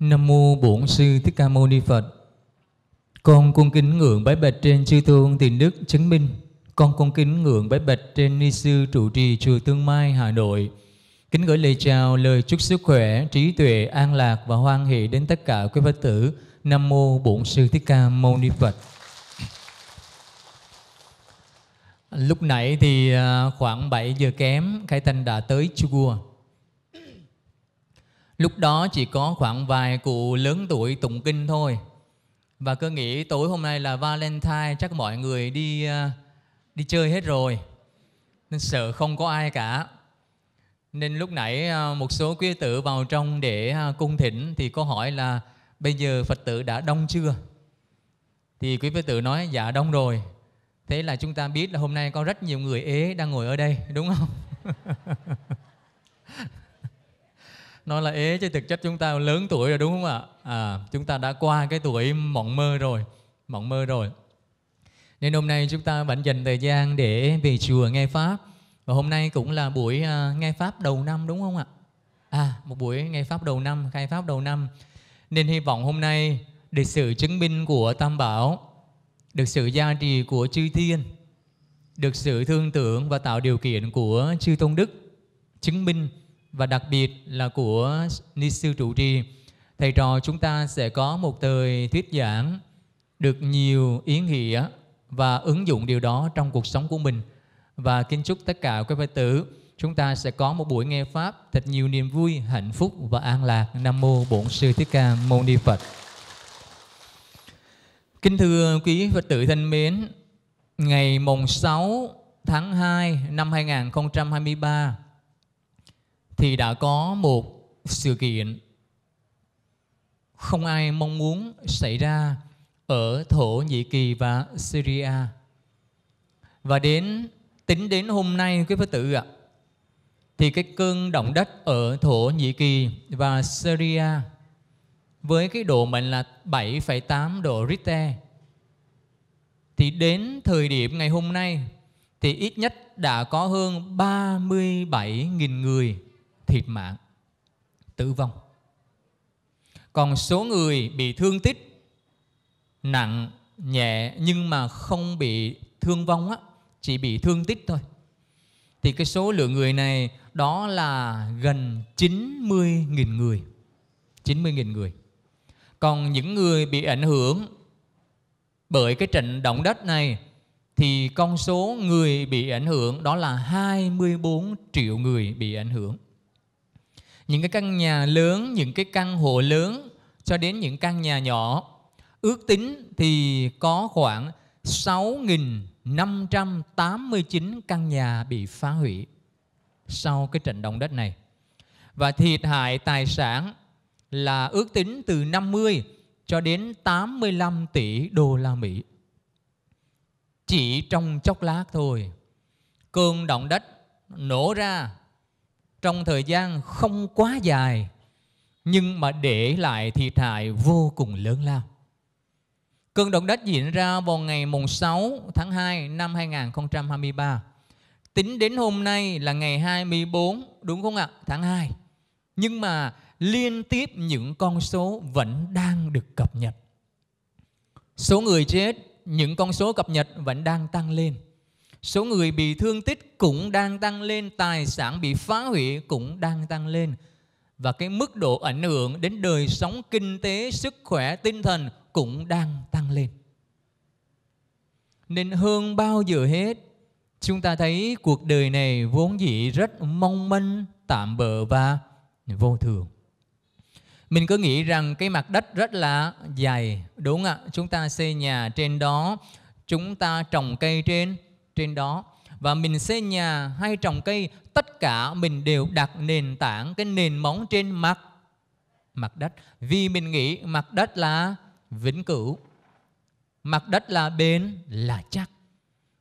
Nam mô Bổn sư Thích Ca Mâu Ni Phật. Con cung kính ngưỡng bái bạch trên chư tôn tiền đức chứng minh. Con cung kính ngưỡng bái bạch trên ni sư trụ trì chùa Tương Mai Hà Nội. Kính gửi lời chào, lời chúc sức khỏe, trí tuệ, an lạc và hoan hỷ đến tất cả quý Phật tử. Nam mô Bổn sư Thích Ca Mâu Ni Phật. Lúc nãy thì à, khoảng 7 giờ kém, Khai Thanh đã tới chùa. Lúc đó chỉ có khoảng vài cụ lớn tuổi tụng kinh thôi. Và cứ nghĩ tối hôm nay là Valentine chắc mọi người đi à, đi chơi hết rồi. Nên sợ không có ai cả. Nên lúc nãy à, một số quý tử vào trong để à, cung thỉnh thì có hỏi là bây giờ Phật tử đã đông chưa? Thì quý Phật tử nói dạ đông rồi. Thế là chúng ta biết là hôm nay có rất nhiều người ế đang ngồi ở đây đúng không? nó là ế chứ thực chất chúng ta lớn tuổi rồi đúng không ạ à, chúng ta đã qua cái tuổi mộng mơ rồi mộng mơ rồi nên hôm nay chúng ta vẫn dành thời gian để về chùa nghe pháp và hôm nay cũng là buổi à, nghe pháp đầu năm đúng không ạ à một buổi nghe pháp đầu năm khai pháp đầu năm nên hy vọng hôm nay được sự chứng minh của tam bảo được sự gia trì của chư thiên được sự thương tưởng và tạo điều kiện của chư tôn đức chứng minh và đặc biệt là của ni sư trụ trì thầy trò chúng ta sẽ có một thời thuyết giảng được nhiều ý nghĩa và ứng dụng điều đó trong cuộc sống của mình và kính chúc tất cả các phật tử chúng ta sẽ có một buổi nghe pháp thật nhiều niềm vui hạnh phúc và an lạc nam mô bổn sư thích ca mâu ni phật kính thưa quý phật tử thân mến ngày mùng 6 tháng 2 năm 2023 thì đã có một sự kiện không ai mong muốn xảy ra ở Thổ Nhĩ Kỳ và Syria. Và đến tính đến hôm nay quý phật tử ạ, thì cái cơn động đất ở Thổ Nhĩ Kỳ và Syria với cái độ mạnh là 7,8 độ Richter thì đến thời điểm ngày hôm nay thì ít nhất đã có hơn 37.000 người thiệt mạng, tử vong. Còn số người bị thương tích nặng, nhẹ nhưng mà không bị thương vong á, chỉ bị thương tích thôi. Thì cái số lượng người này đó là gần 90.000 người. 90.000 người. Còn những người bị ảnh hưởng bởi cái trận động đất này thì con số người bị ảnh hưởng đó là 24 triệu người bị ảnh hưởng những cái căn nhà lớn những cái căn hộ lớn cho đến những căn nhà nhỏ ước tính thì có khoảng 6.589 căn nhà bị phá hủy sau cái trận động đất này. Và thiệt hại tài sản là ước tính từ 50 cho đến 85 tỷ đô la Mỹ. Chỉ trong chốc lát thôi, cơn động đất nổ ra trong thời gian không quá dài nhưng mà để lại thiệt hại vô cùng lớn lao. Cơn động đất diễn ra vào ngày mùng 6 tháng 2 năm 2023. Tính đến hôm nay là ngày 24 đúng không ạ? Tháng 2. Nhưng mà liên tiếp những con số vẫn đang được cập nhật. Số người chết, những con số cập nhật vẫn đang tăng lên Số người bị thương tích cũng đang tăng lên, tài sản bị phá hủy cũng đang tăng lên. Và cái mức độ ảnh hưởng đến đời sống kinh tế, sức khỏe, tinh thần cũng đang tăng lên. Nên hơn bao giờ hết, chúng ta thấy cuộc đời này vốn dĩ rất mong manh, tạm bợ và vô thường. Mình cứ nghĩ rằng cái mặt đất rất là dày, đúng ạ? Chúng ta xây nhà trên đó, chúng ta trồng cây trên, trên đó và mình xây nhà hay trồng cây tất cả mình đều đặt nền tảng cái nền móng trên mặt mặt đất vì mình nghĩ mặt đất là vĩnh cửu mặt đất là bền là chắc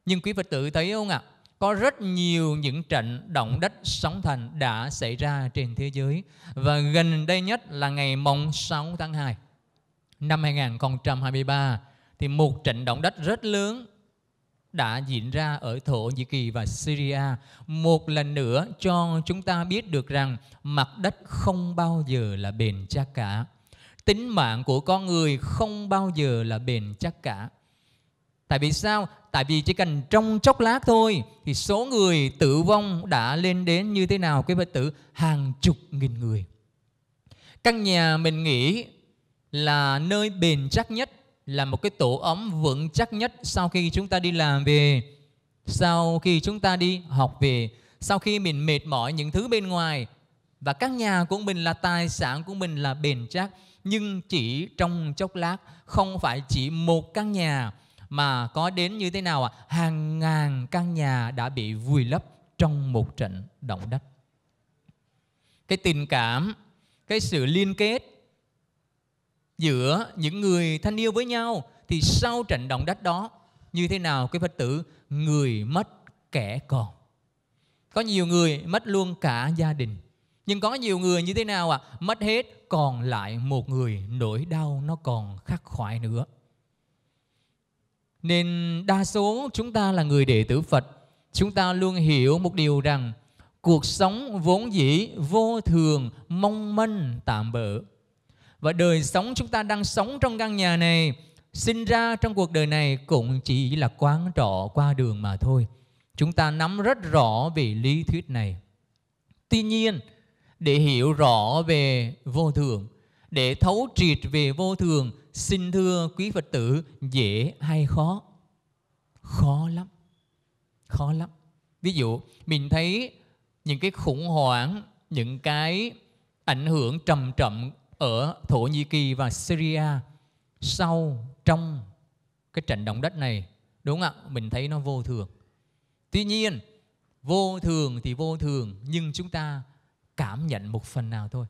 nhưng quý phật tử thấy không ạ có rất nhiều những trận động đất sóng thần đã xảy ra trên thế giới và gần đây nhất là ngày mùng 6 tháng 2 năm 2023 thì một trận động đất rất lớn đã diễn ra ở Thổ Nhĩ Kỳ và Syria một lần nữa cho chúng ta biết được rằng mặt đất không bao giờ là bền chắc cả. Tính mạng của con người không bao giờ là bền chắc cả. Tại vì sao? Tại vì chỉ cần trong chốc lát thôi thì số người tử vong đã lên đến như thế nào Cái phật tử? Hàng chục nghìn người. Căn nhà mình nghĩ là nơi bền chắc nhất là một cái tổ ấm vững chắc nhất sau khi chúng ta đi làm về, sau khi chúng ta đi học về, sau khi mình mệt mỏi những thứ bên ngoài và các nhà của mình là tài sản của mình là bền chắc nhưng chỉ trong chốc lát không phải chỉ một căn nhà mà có đến như thế nào ạ? À? Hàng ngàn căn nhà đã bị vùi lấp trong một trận động đất. Cái tình cảm, cái sự liên kết giữa những người thanh yêu với nhau thì sau trận động đất đó như thế nào quý phật tử người mất kẻ còn có nhiều người mất luôn cả gia đình nhưng có nhiều người như thế nào ạ à? mất hết còn lại một người nỗi đau nó còn khắc khoải nữa nên đa số chúng ta là người đệ tử phật chúng ta luôn hiểu một điều rằng cuộc sống vốn dĩ vô thường mong manh tạm bỡ và đời sống chúng ta đang sống trong căn nhà này, sinh ra trong cuộc đời này cũng chỉ là quán trọ qua đường mà thôi. Chúng ta nắm rất rõ về lý thuyết này. Tuy nhiên, để hiểu rõ về vô thường, để thấu triệt về vô thường, xin thưa quý Phật tử, dễ hay khó? Khó lắm, khó lắm. Ví dụ, mình thấy những cái khủng hoảng, những cái ảnh hưởng trầm trọng ở Thổ Nhĩ Kỳ và Syria sau trong cái trận động đất này đúng không ạ mình thấy nó vô thường tuy nhiên vô thường thì vô thường nhưng chúng ta cảm nhận một phần nào thôi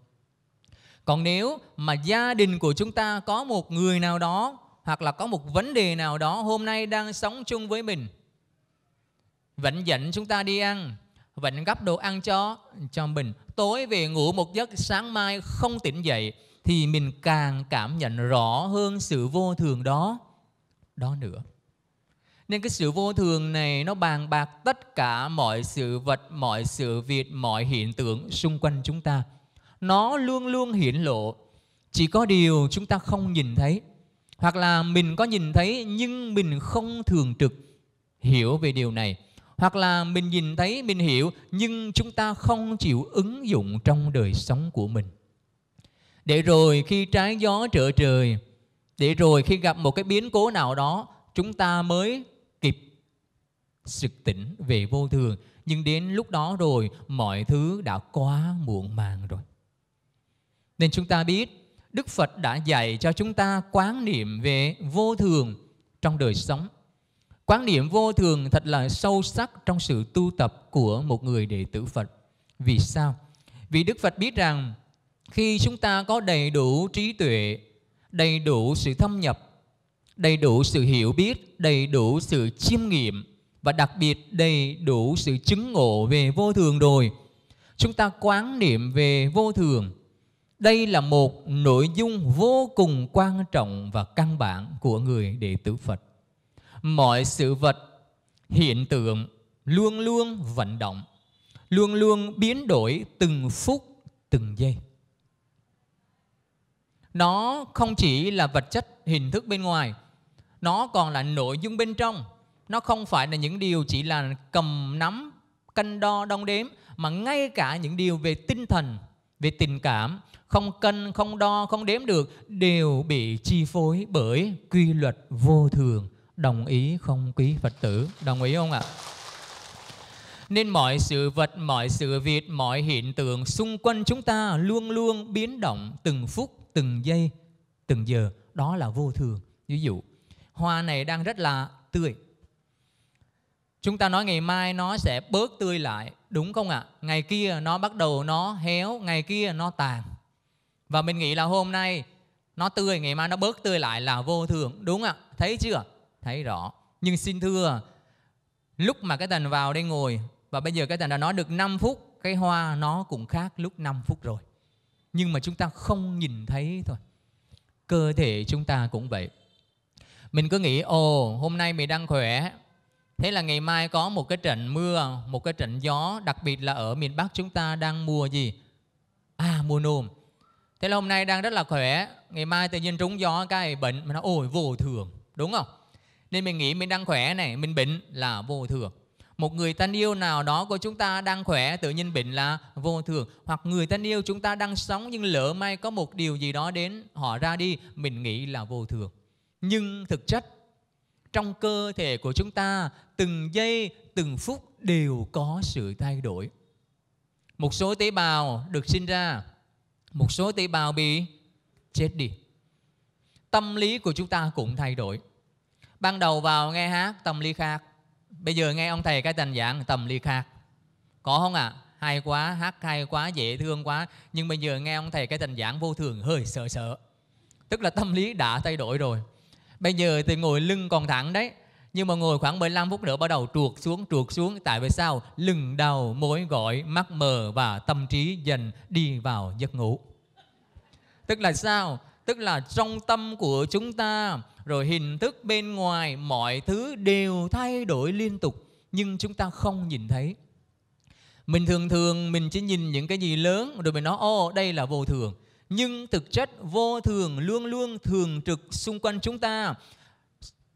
còn nếu mà gia đình của chúng ta có một người nào đó hoặc là có một vấn đề nào đó hôm nay đang sống chung với mình vẫn dẫn chúng ta đi ăn vẫn gấp đồ ăn cho cho mình tối về ngủ một giấc sáng mai không tỉnh dậy thì mình càng cảm nhận rõ hơn sự vô thường đó đó nữa nên cái sự vô thường này nó bàn bạc tất cả mọi sự vật mọi sự việc mọi hiện tượng xung quanh chúng ta nó luôn luôn hiển lộ chỉ có điều chúng ta không nhìn thấy hoặc là mình có nhìn thấy nhưng mình không thường trực hiểu về điều này hoặc là mình nhìn thấy mình hiểu nhưng chúng ta không chịu ứng dụng trong đời sống của mình để rồi khi trái gió trở trời để rồi khi gặp một cái biến cố nào đó chúng ta mới kịp sực tỉnh về vô thường nhưng đến lúc đó rồi mọi thứ đã quá muộn màng rồi nên chúng ta biết đức phật đã dạy cho chúng ta quán niệm về vô thường trong đời sống Quan niệm vô thường thật là sâu sắc trong sự tu tập của một người đệ tử Phật. Vì sao? Vì Đức Phật biết rằng khi chúng ta có đầy đủ trí tuệ, đầy đủ sự thâm nhập, đầy đủ sự hiểu biết, đầy đủ sự chiêm nghiệm và đặc biệt đầy đủ sự chứng ngộ về vô thường rồi, chúng ta quán niệm về vô thường. Đây là một nội dung vô cùng quan trọng và căn bản của người đệ tử Phật mọi sự vật hiện tượng luôn luôn vận động luôn luôn biến đổi từng phút từng giây nó không chỉ là vật chất hình thức bên ngoài nó còn là nội dung bên trong nó không phải là những điều chỉ là cầm nắm cân đo đong đếm mà ngay cả những điều về tinh thần về tình cảm không cân không đo không đếm được đều bị chi phối bởi quy luật vô thường đồng ý không quý Phật tử? Đồng ý không ạ? Nên mọi sự vật, mọi sự việc, mọi hiện tượng xung quanh chúng ta luôn luôn biến động từng phút, từng giây, từng giờ. Đó là vô thường. Ví dụ, hoa này đang rất là tươi. Chúng ta nói ngày mai nó sẽ bớt tươi lại, đúng không ạ? Ngày kia nó bắt đầu nó héo, ngày kia nó tàn. Và mình nghĩ là hôm nay nó tươi, ngày mai nó bớt tươi lại là vô thường, đúng ạ? Thấy chưa? thấy rõ nhưng xin thưa lúc mà cái thành vào đây ngồi và bây giờ cái thành đã nói được 5 phút cái hoa nó cũng khác lúc 5 phút rồi nhưng mà chúng ta không nhìn thấy thôi cơ thể chúng ta cũng vậy mình cứ nghĩ ồ hôm nay mình đang khỏe thế là ngày mai có một cái trận mưa một cái trận gió đặc biệt là ở miền bắc chúng ta đang mùa gì à mùa nồm thế là hôm nay đang rất là khỏe ngày mai tự nhiên trúng gió cái bệnh mà nó ôi vô thường đúng không nên mình nghĩ mình đang khỏe này mình bệnh là vô thường một người thân yêu nào đó của chúng ta đang khỏe tự nhiên bệnh là vô thường hoặc người thân yêu chúng ta đang sống nhưng lỡ may có một điều gì đó đến họ ra đi mình nghĩ là vô thường nhưng thực chất trong cơ thể của chúng ta từng giây từng phút đều có sự thay đổi một số tế bào được sinh ra một số tế bào bị chết đi tâm lý của chúng ta cũng thay đổi ban đầu vào nghe hát tâm lý khác bây giờ nghe ông thầy cái tình giảng tâm lý khác có không ạ à? hay quá hát hay quá dễ thương quá nhưng bây giờ nghe ông thầy cái tình giảng vô thường hơi sợ sợ tức là tâm lý đã thay đổi rồi bây giờ thì ngồi lưng còn thẳng đấy nhưng mà ngồi khoảng 15 phút nữa bắt đầu trượt xuống trượt xuống tại vì sao lưng đau mối gọi mắt mờ và tâm trí dần đi vào giấc ngủ tức là sao tức là trong tâm của chúng ta rồi hình thức bên ngoài mọi thứ đều thay đổi liên tục nhưng chúng ta không nhìn thấy mình thường thường mình chỉ nhìn những cái gì lớn rồi mình nói ô đây là vô thường nhưng thực chất vô thường luôn luôn thường trực xung quanh chúng ta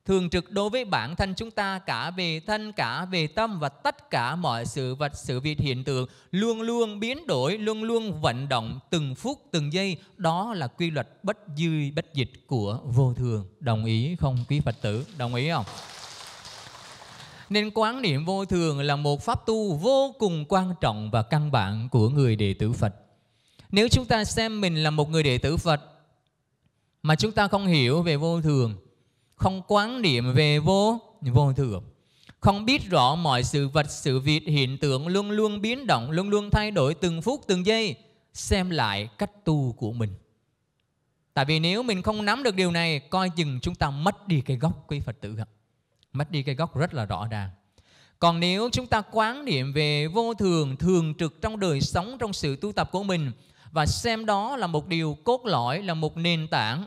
thường trực đối với bản thân chúng ta cả về thân cả về tâm và tất cả mọi sự vật sự việc hiện tượng luôn luôn biến đổi luôn luôn vận động từng phút từng giây đó là quy luật bất dư bất dịch của vô thường đồng ý không quý phật tử đồng ý không nên quán niệm vô thường là một pháp tu vô cùng quan trọng và căn bản của người đệ tử phật nếu chúng ta xem mình là một người đệ tử phật mà chúng ta không hiểu về vô thường không quán niệm về vô vô thường không biết rõ mọi sự vật sự việc hiện tượng luôn luôn biến động luôn luôn thay đổi từng phút từng giây xem lại cách tu của mình tại vì nếu mình không nắm được điều này coi chừng chúng ta mất đi cái gốc quy phật tử mất đi cái gốc rất là rõ ràng còn nếu chúng ta quán niệm về vô thường thường trực trong đời sống trong sự tu tập của mình và xem đó là một điều cốt lõi là một nền tảng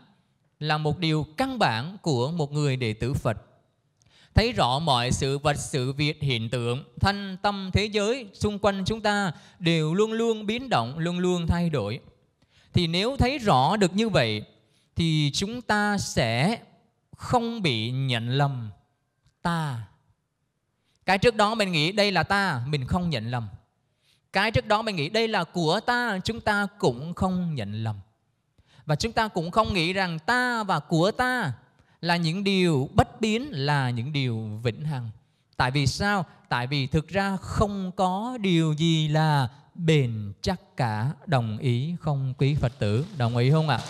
là một điều căn bản của một người đệ tử Phật. Thấy rõ mọi sự vật sự việc hiện tượng, thanh tâm thế giới xung quanh chúng ta đều luôn luôn biến động, luôn luôn thay đổi. Thì nếu thấy rõ được như vậy thì chúng ta sẽ không bị nhận lầm ta. Cái trước đó mình nghĩ đây là ta, mình không nhận lầm. Cái trước đó mình nghĩ đây là của ta, chúng ta cũng không nhận lầm. Và chúng ta cũng không nghĩ rằng ta và của ta là những điều bất biến, là những điều vĩnh hằng. Tại vì sao? Tại vì thực ra không có điều gì là bền chắc cả. Đồng ý không quý Phật tử? Đồng ý không ạ?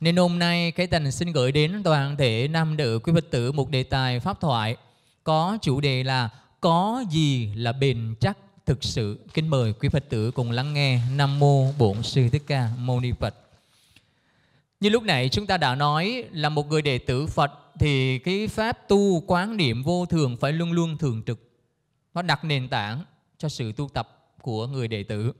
Nên hôm nay cái Thành xin gửi đến toàn thể nam nữ quý Phật tử một đề tài pháp thoại có chủ đề là có gì là bền chắc thực sự. Kính mời quý Phật tử cùng lắng nghe Nam Mô Bổn Sư Thích Ca Mâu Ni Phật. Như lúc nãy chúng ta đã nói là một người đệ tử Phật thì cái pháp tu quán niệm vô thường phải luôn luôn thường trực. Nó đặt nền tảng cho sự tu tập của người đệ tử.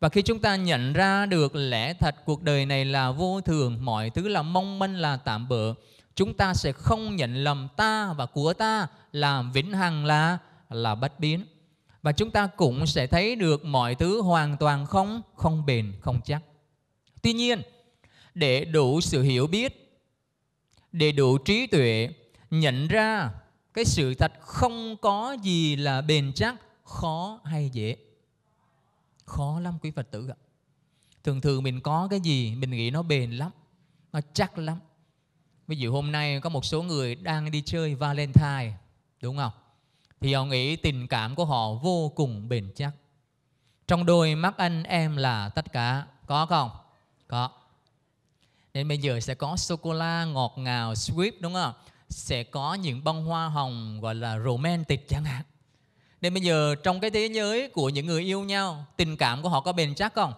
Và khi chúng ta nhận ra được lẽ thật cuộc đời này là vô thường, mọi thứ là mong manh là tạm bợ, chúng ta sẽ không nhận lầm ta và của ta là vĩnh hằng là là bất biến và chúng ta cũng sẽ thấy được mọi thứ hoàn toàn không không bền không chắc tuy nhiên để đủ sự hiểu biết để đủ trí tuệ nhận ra cái sự thật không có gì là bền chắc khó hay dễ khó lắm quý phật tử ạ thường thường mình có cái gì mình nghĩ nó bền lắm nó chắc lắm ví dụ hôm nay có một số người đang đi chơi valentine đúng không thì ông nghĩ tình cảm của họ vô cùng bền chắc. Trong đôi mắt anh em là tất cả. Có không? Có. Nên bây giờ sẽ có sô-cô-la ngọt ngào, sweet đúng không? Sẽ có những bông hoa hồng gọi là romantic chẳng hạn. Nên bây giờ trong cái thế giới của những người yêu nhau, tình cảm của họ có bền chắc không?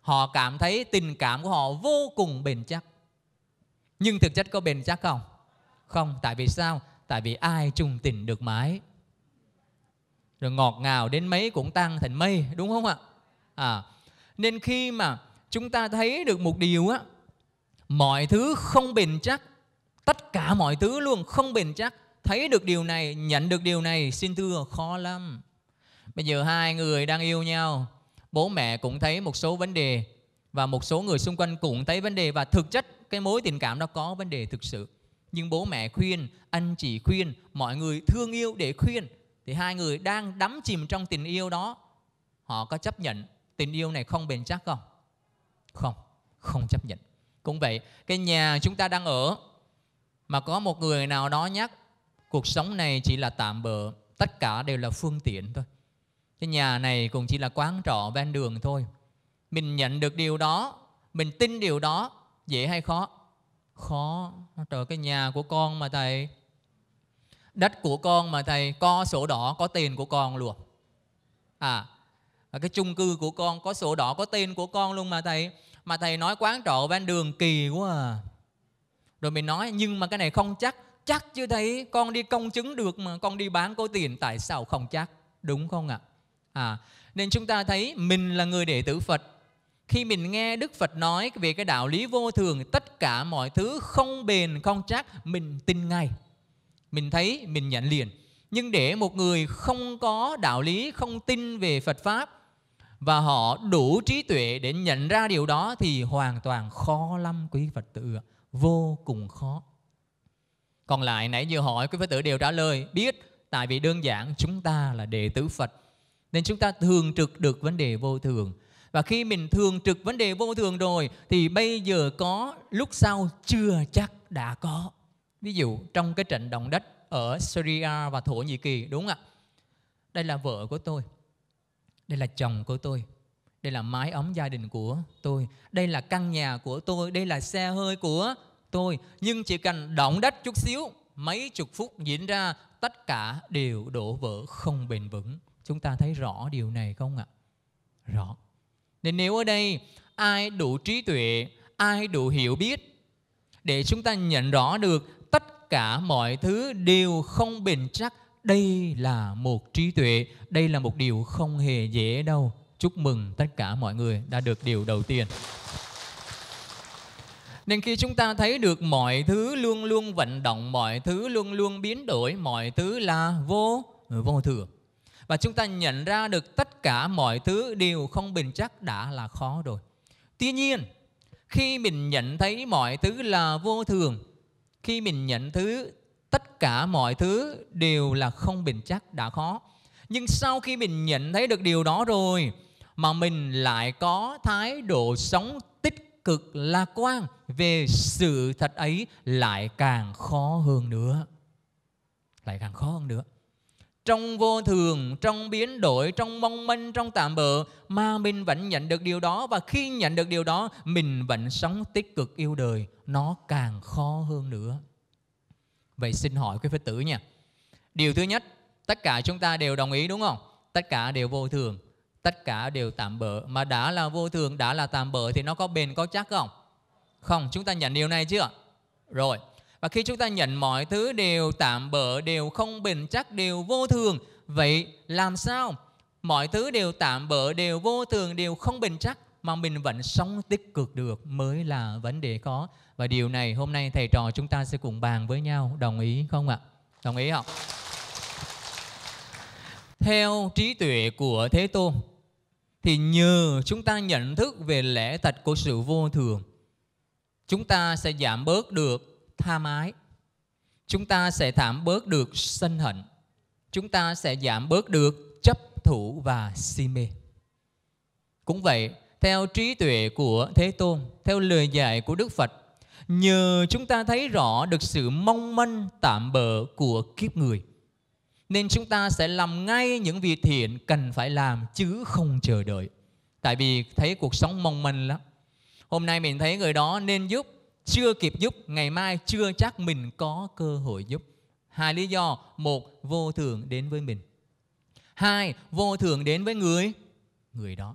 Họ cảm thấy tình cảm của họ vô cùng bền chắc. Nhưng thực chất có bền chắc không? Không, tại vì sao? tại vì ai chung tình được mãi rồi ngọt ngào đến mấy cũng tan thành mây đúng không ạ à, nên khi mà chúng ta thấy được một điều á mọi thứ không bền chắc tất cả mọi thứ luôn không bền chắc thấy được điều này nhận được điều này xin thưa khó lắm bây giờ hai người đang yêu nhau bố mẹ cũng thấy một số vấn đề và một số người xung quanh cũng thấy vấn đề và thực chất cái mối tình cảm đó có vấn đề thực sự nhưng bố mẹ khuyên anh chị khuyên mọi người thương yêu để khuyên thì hai người đang đắm chìm trong tình yêu đó họ có chấp nhận tình yêu này không bền chắc không không không chấp nhận cũng vậy cái nhà chúng ta đang ở mà có một người nào đó nhắc cuộc sống này chỉ là tạm bợ tất cả đều là phương tiện thôi cái nhà này cũng chỉ là quán trọ ven đường thôi mình nhận được điều đó mình tin điều đó dễ hay khó khó trời cái nhà của con mà thầy đất của con mà thầy có sổ đỏ có tiền của con luôn à cái chung cư của con có sổ đỏ có tên của con luôn mà thầy mà thầy nói quán trọ ven đường kỳ quá à. rồi mình nói nhưng mà cái này không chắc chắc chưa thấy con đi công chứng được mà con đi bán có tiền tại sao không chắc đúng không ạ à nên chúng ta thấy mình là người đệ tử phật khi mình nghe Đức Phật nói về cái đạo lý vô thường tất cả mọi thứ không bền không chắc mình tin ngay mình thấy mình nhận liền nhưng để một người không có đạo lý không tin về Phật pháp và họ đủ trí tuệ để nhận ra điều đó thì hoàn toàn khó lắm quý Phật tử vô cùng khó còn lại nãy giờ hỏi quý Phật tử đều trả lời biết tại vì đơn giản chúng ta là đệ tử Phật nên chúng ta thường trực được vấn đề vô thường và khi mình thường trực vấn đề vô thường rồi thì bây giờ có lúc sau chưa chắc đã có ví dụ trong cái trận động đất ở Syria và Thổ Nhĩ Kỳ đúng không ạ đây là vợ của tôi đây là chồng của tôi đây là mái ấm gia đình của tôi đây là căn nhà của tôi đây là xe hơi của tôi nhưng chỉ cần động đất chút xíu mấy chục phút diễn ra tất cả đều đổ vỡ không bền vững chúng ta thấy rõ điều này không ạ rõ nên nếu ở đây ai đủ trí tuệ, ai đủ hiểu biết để chúng ta nhận rõ được tất cả mọi thứ đều không bền chắc. Đây là một trí tuệ, đây là một điều không hề dễ đâu. Chúc mừng tất cả mọi người đã được điều đầu tiên. Nên khi chúng ta thấy được mọi thứ luôn luôn vận động, mọi thứ luôn luôn biến đổi, mọi thứ là vô vô thường và chúng ta nhận ra được tất cả mọi thứ đều không bình chắc đã là khó rồi tuy nhiên khi mình nhận thấy mọi thứ là vô thường khi mình nhận thứ tất cả mọi thứ đều là không bình chắc đã khó nhưng sau khi mình nhận thấy được điều đó rồi mà mình lại có thái độ sống tích cực lạc quan về sự thật ấy lại càng khó hơn nữa lại càng khó hơn nữa trong vô thường, trong biến đổi, trong mong manh, trong tạm bợ mà mình vẫn nhận được điều đó và khi nhận được điều đó mình vẫn sống tích cực yêu đời, nó càng khó hơn nữa. Vậy xin hỏi quý Phật tử nha. Điều thứ nhất, tất cả chúng ta đều đồng ý đúng không? Tất cả đều vô thường, tất cả đều tạm bợ mà đã là vô thường, đã là tạm bợ thì nó có bền có chắc không? Không, chúng ta nhận điều này chưa? Rồi, và khi chúng ta nhận mọi thứ đều tạm bỡ, đều không bình chắc, đều vô thường, vậy làm sao? Mọi thứ đều tạm bỡ, đều vô thường, đều không bình chắc mà mình vẫn sống tích cực được mới là vấn đề có. Và điều này hôm nay thầy trò chúng ta sẽ cùng bàn với nhau, đồng ý không ạ? Đồng ý không? Theo trí tuệ của Thế Tôn thì nhờ chúng ta nhận thức về lẽ thật của sự vô thường, chúng ta sẽ giảm bớt được tha mái chúng ta sẽ thảm bớt được sân hận chúng ta sẽ giảm bớt được chấp thủ và si mê cũng vậy theo trí tuệ của thế tôn theo lời dạy của đức phật nhờ chúng ta thấy rõ được sự mong manh tạm bợ của kiếp người nên chúng ta sẽ làm ngay những việc thiện cần phải làm chứ không chờ đợi tại vì thấy cuộc sống mong manh lắm hôm nay mình thấy người đó nên giúp chưa kịp giúp ngày mai chưa chắc mình có cơ hội giúp hai lý do một vô thường đến với mình hai vô thường đến với người người đó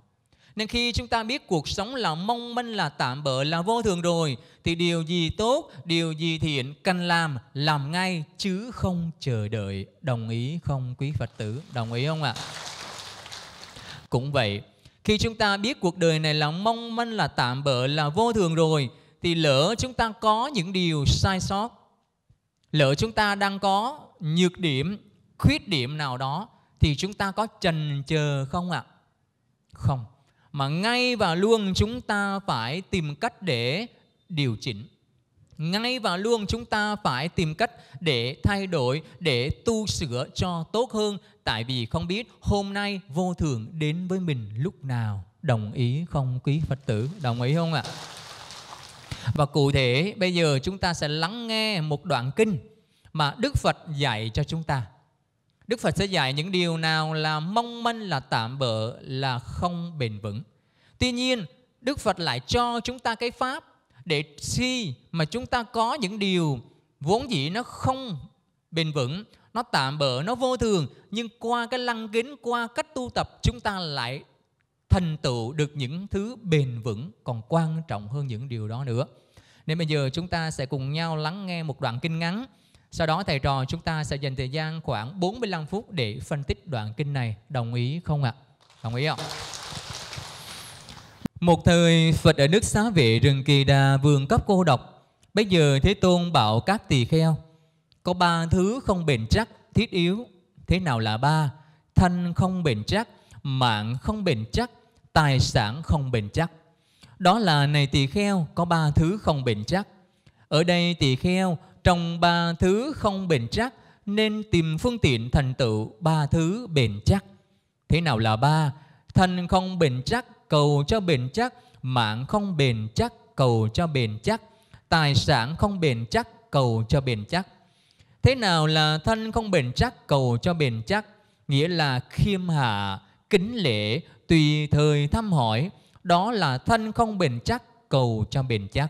nên khi chúng ta biết cuộc sống là mong manh là tạm bợ là vô thường rồi thì điều gì tốt điều gì thiện cần làm làm ngay chứ không chờ đợi đồng ý không quý phật tử đồng ý không ạ cũng vậy khi chúng ta biết cuộc đời này là mong manh là tạm bợ là vô thường rồi thì lỡ chúng ta có những điều sai sót lỡ chúng ta đang có nhược điểm khuyết điểm nào đó thì chúng ta có trần chờ không ạ không mà ngay và luôn chúng ta phải tìm cách để điều chỉnh ngay và luôn chúng ta phải tìm cách để thay đổi để tu sửa cho tốt hơn tại vì không biết hôm nay vô thường đến với mình lúc nào đồng ý không quý phật tử đồng ý không ạ và cụ thể bây giờ chúng ta sẽ lắng nghe một đoạn kinh mà Đức Phật dạy cho chúng ta. Đức Phật sẽ dạy những điều nào là mong manh, là tạm bợ, là không bền vững. Tuy nhiên, Đức Phật lại cho chúng ta cái pháp để si mà chúng ta có những điều vốn dĩ nó không bền vững, nó tạm bợ, nó vô thường, nhưng qua cái lăng kính, qua cách tu tập chúng ta lại thành tựu được những thứ bền vững còn quan trọng hơn những điều đó nữa. Nên bây giờ chúng ta sẽ cùng nhau lắng nghe một đoạn kinh ngắn. Sau đó thầy trò chúng ta sẽ dành thời gian khoảng 45 phút để phân tích đoạn kinh này. Đồng ý không ạ? Đồng ý không? Một thời Phật ở nước xá vệ rừng kỳ đà vườn cấp cô độc. Bây giờ Thế Tôn bảo các tỳ kheo. Có ba thứ không bền chắc, thiết yếu. Thế nào là ba? Thanh không bền chắc, mạng không bền chắc, tài sản không bền chắc. Đó là này tỳ kheo có ba thứ không bền chắc. Ở đây tỳ kheo trong ba thứ không bền chắc nên tìm phương tiện thành tựu ba thứ bền chắc. Thế nào là ba? Thân không bền chắc, cầu cho bền chắc, mạng không bền chắc, cầu cho bền chắc, tài sản không bền chắc, cầu cho bền chắc. Thế nào là thân không bền chắc, cầu cho bền chắc? Nghĩa là khiêm hạ, kính lễ, tùy thời thăm hỏi, đó là thân không bền chắc, cầu cho bền chắc.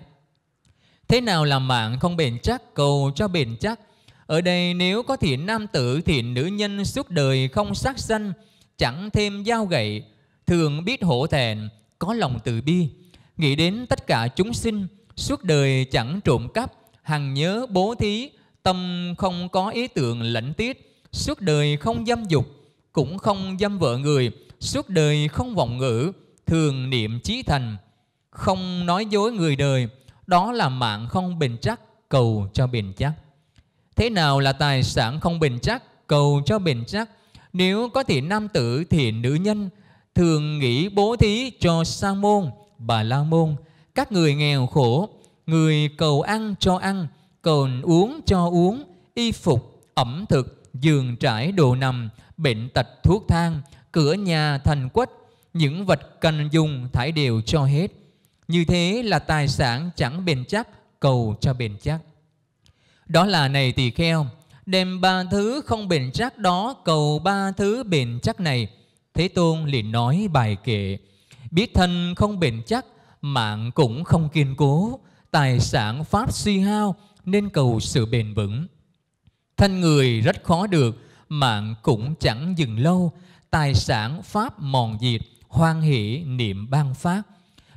Thế nào là mạng không bền chắc, cầu cho bền chắc? Ở đây nếu có thiện nam tử, thiện nữ nhân suốt đời không sát sanh, chẳng thêm dao gậy, thường biết hổ thẹn, có lòng từ bi, nghĩ đến tất cả chúng sinh, suốt đời chẳng trộm cắp, hằng nhớ bố thí, tâm không có ý tưởng lãnh tiết, suốt đời không dâm dục, cũng không dâm vợ người, suốt đời không vọng ngữ, thường niệm chí thành, không nói dối người đời, đó là mạng không bền chắc, cầu cho bền chắc. Thế nào là tài sản không bền chắc, cầu cho bền chắc? Nếu có thể nam tử thì nữ nhân, thường nghĩ bố thí cho sa môn, bà la môn, các người nghèo khổ, người cầu ăn cho ăn, cầu uống cho uống, y phục, ẩm thực, giường trải đồ nằm, bệnh tật thuốc thang, cửa nhà thành quất những vật cần dùng thải đều cho hết. Như thế là tài sản chẳng bền chắc, cầu cho bền chắc. Đó là này tỳ kheo, đem ba thứ không bền chắc đó cầu ba thứ bền chắc này. Thế Tôn liền nói bài kệ, biết thân không bền chắc, mạng cũng không kiên cố, tài sản pháp suy hao nên cầu sự bền vững. Thân người rất khó được, mạng cũng chẳng dừng lâu, tài sản pháp mòn diệt, hoan hỷ niệm ban phát.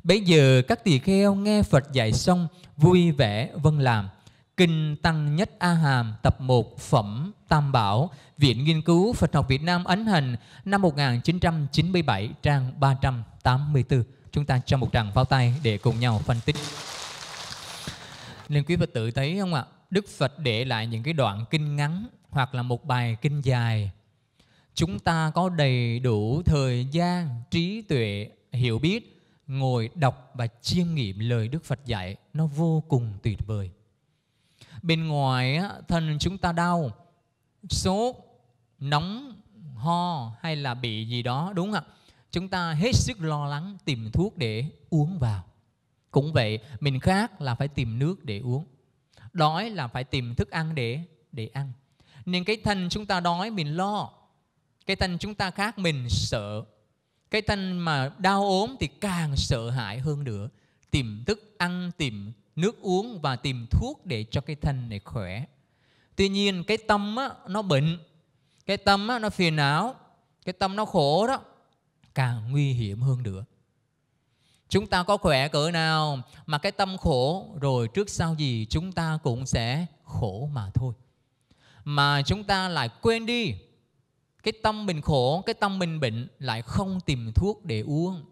Bây giờ các tỳ kheo nghe Phật dạy xong, vui vẻ vâng làm. Kinh Tăng Nhất A Hàm tập 1 Phẩm Tam Bảo, Viện Nghiên cứu Phật học Việt Nam ấn hành năm 1997 trang 384. Chúng ta cho một tràng pháo tay để cùng nhau phân tích. Nên quý Phật tử thấy không ạ? Đức Phật để lại những cái đoạn kinh ngắn hoặc là một bài kinh dài chúng ta có đầy đủ thời gian trí tuệ hiểu biết ngồi đọc và chiêm nghiệm lời đức phật dạy nó vô cùng tuyệt vời bên ngoài thân chúng ta đau sốt nóng ho hay là bị gì đó đúng không ạ chúng ta hết sức lo lắng tìm thuốc để uống vào cũng vậy mình khác là phải tìm nước để uống đói là phải tìm thức ăn để để ăn nên cái thân chúng ta đói mình lo cái thân chúng ta khác mình sợ cái thân mà đau ốm thì càng sợ hãi hơn nữa tìm thức ăn tìm nước uống và tìm thuốc để cho cái thân này khỏe tuy nhiên cái tâm á, nó bệnh cái tâm á, nó phiền não cái tâm nó khổ đó càng nguy hiểm hơn nữa chúng ta có khỏe cỡ nào mà cái tâm khổ rồi trước sau gì chúng ta cũng sẽ khổ mà thôi mà chúng ta lại quên đi cái tâm mình khổ cái tâm mình bệnh lại không tìm thuốc để uống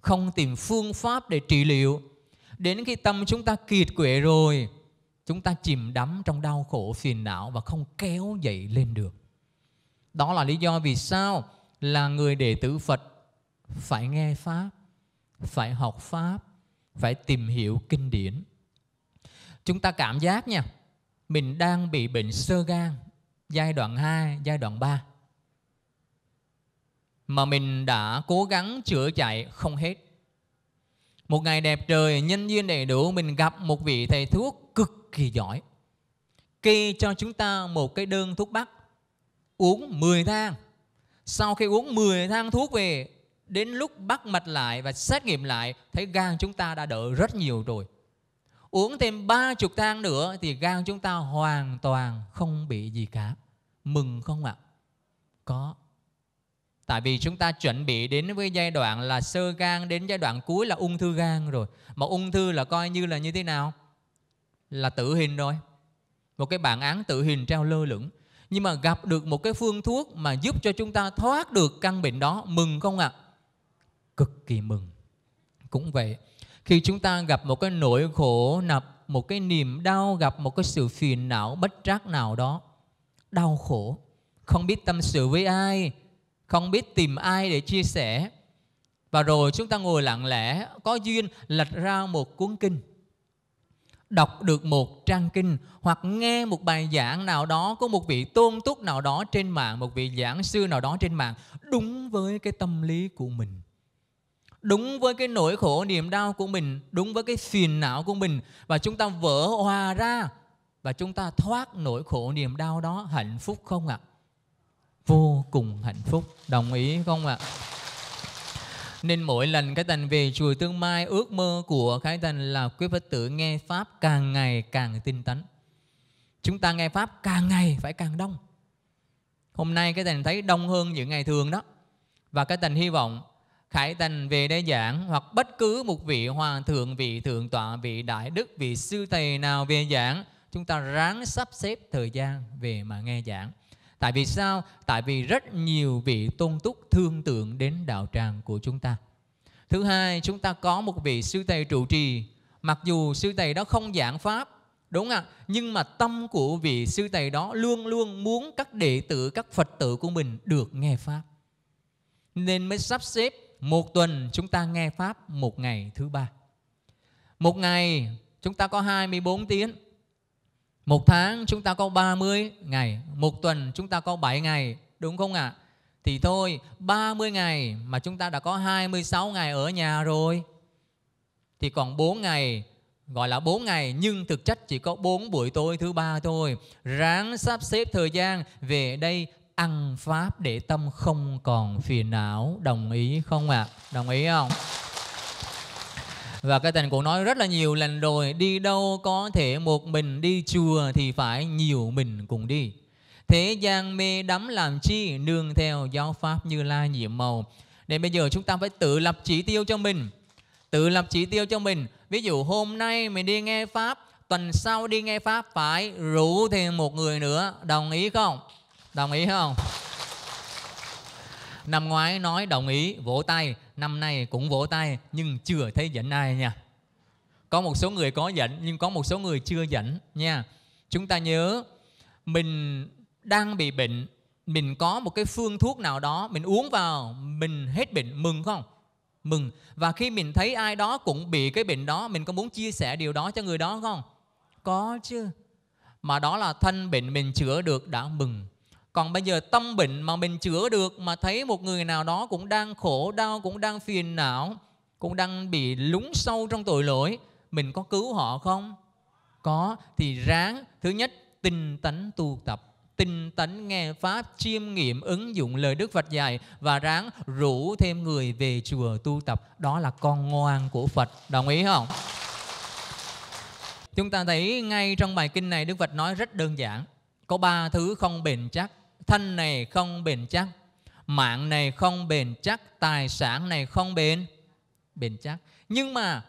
không tìm phương pháp để trị liệu đến khi tâm chúng ta kiệt quệ rồi chúng ta chìm đắm trong đau khổ phiền não và không kéo dậy lên được đó là lý do vì sao là người đệ tử phật phải nghe pháp phải học pháp phải tìm hiểu kinh điển chúng ta cảm giác nha mình đang bị bệnh sơ gan giai đoạn 2, giai đoạn 3 mà mình đã cố gắng chữa chạy không hết. Một ngày đẹp trời, nhân duyên đầy đủ, mình gặp một vị thầy thuốc cực kỳ giỏi. Kê cho chúng ta một cái đơn thuốc bắc, uống 10 thang. Sau khi uống 10 thang thuốc về, đến lúc bắt mạch lại và xét nghiệm lại, thấy gan chúng ta đã đỡ rất nhiều rồi uống thêm ba chục thang nữa thì gan chúng ta hoàn toàn không bị gì cả. Mừng không ạ? Có. Tại vì chúng ta chuẩn bị đến với giai đoạn là sơ gan đến giai đoạn cuối là ung thư gan rồi. Mà ung thư là coi như là như thế nào? Là tử hình rồi. Một cái bản án tử hình treo lơ lửng. Nhưng mà gặp được một cái phương thuốc mà giúp cho chúng ta thoát được căn bệnh đó, mừng không ạ? Cực kỳ mừng. Cũng vậy, khi chúng ta gặp một cái nỗi khổ nập, một cái niềm đau, gặp một cái sự phiền não, bất trắc nào đó, đau khổ, không biết tâm sự với ai, không biết tìm ai để chia sẻ. Và rồi chúng ta ngồi lặng lẽ, có duyên lật ra một cuốn kinh đọc được một trang kinh hoặc nghe một bài giảng nào đó có một vị tôn túc nào đó trên mạng một vị giảng sư nào đó trên mạng đúng với cái tâm lý của mình đúng với cái nỗi khổ niềm đau của mình đúng với cái phiền não của mình và chúng ta vỡ hòa ra và chúng ta thoát nỗi khổ niềm đau đó hạnh phúc không ạ vô cùng hạnh phúc đồng ý không ạ nên mỗi lần cái thành về chùa tương mai ước mơ của cái thành là quý phật tử nghe pháp càng ngày càng tinh tấn chúng ta nghe pháp càng ngày phải càng đông hôm nay cái thành thấy đông hơn những ngày thường đó và cái thành hy vọng Khải Tần về đây giảng hoặc bất cứ một vị hòa thượng, vị thượng tọa, vị đại đức, vị sư thầy nào về giảng, chúng ta ráng sắp xếp thời gian về mà nghe giảng. Tại vì sao? Tại vì rất nhiều vị tôn túc thương tượng đến đạo tràng của chúng ta. Thứ hai, chúng ta có một vị sư thầy trụ trì, mặc dù sư thầy đó không giảng pháp, đúng ạ, à? nhưng mà tâm của vị sư thầy đó luôn luôn muốn các đệ tử, các Phật tử của mình được nghe pháp. Nên mới sắp xếp một tuần chúng ta nghe Pháp một ngày thứ ba. Một ngày chúng ta có 24 tiếng. Một tháng chúng ta có 30 ngày. Một tuần chúng ta có 7 ngày. Đúng không ạ? Thì thôi 30 ngày mà chúng ta đã có 26 ngày ở nhà rồi. Thì còn 4 ngày gọi là 4 ngày nhưng thực chất chỉ có 4 buổi tối thứ ba thôi. Ráng sắp xếp thời gian về đây ăn pháp để tâm không còn phiền não đồng ý không ạ à? đồng ý không và cái tình cũng nói rất là nhiều lần rồi đi đâu có thể một mình đi chùa thì phải nhiều mình cùng đi thế gian mê đắm làm chi nương theo giáo pháp như la nhiệm màu Nên bây giờ chúng ta phải tự lập chỉ tiêu cho mình tự lập chỉ tiêu cho mình ví dụ hôm nay mình đi nghe pháp tuần sau đi nghe pháp phải rủ thêm một người nữa đồng ý không đồng ý không năm ngoái nói đồng ý vỗ tay năm nay cũng vỗ tay nhưng chưa thấy dẫn ai nha có một số người có dẫn nhưng có một số người chưa dẫn nha chúng ta nhớ mình đang bị bệnh mình có một cái phương thuốc nào đó mình uống vào mình hết bệnh mừng không mừng và khi mình thấy ai đó cũng bị cái bệnh đó mình có muốn chia sẻ điều đó cho người đó không có chứ mà đó là thân bệnh mình chữa được đã mừng còn bây giờ tâm bệnh mà mình chữa được mà thấy một người nào đó cũng đang khổ đau cũng đang phiền não cũng đang bị lún sâu trong tội lỗi mình có cứu họ không có thì ráng thứ nhất tinh tấn tu tập tinh tấn nghe pháp chiêm nghiệm ứng dụng lời đức phật dạy và ráng rủ thêm người về chùa tu tập đó là con ngoan của phật đồng ý không chúng ta thấy ngay trong bài kinh này đức phật nói rất đơn giản có ba thứ không bền chắc thân này không bền chắc mạng này không bền chắc tài sản này không bền bền chắc nhưng mà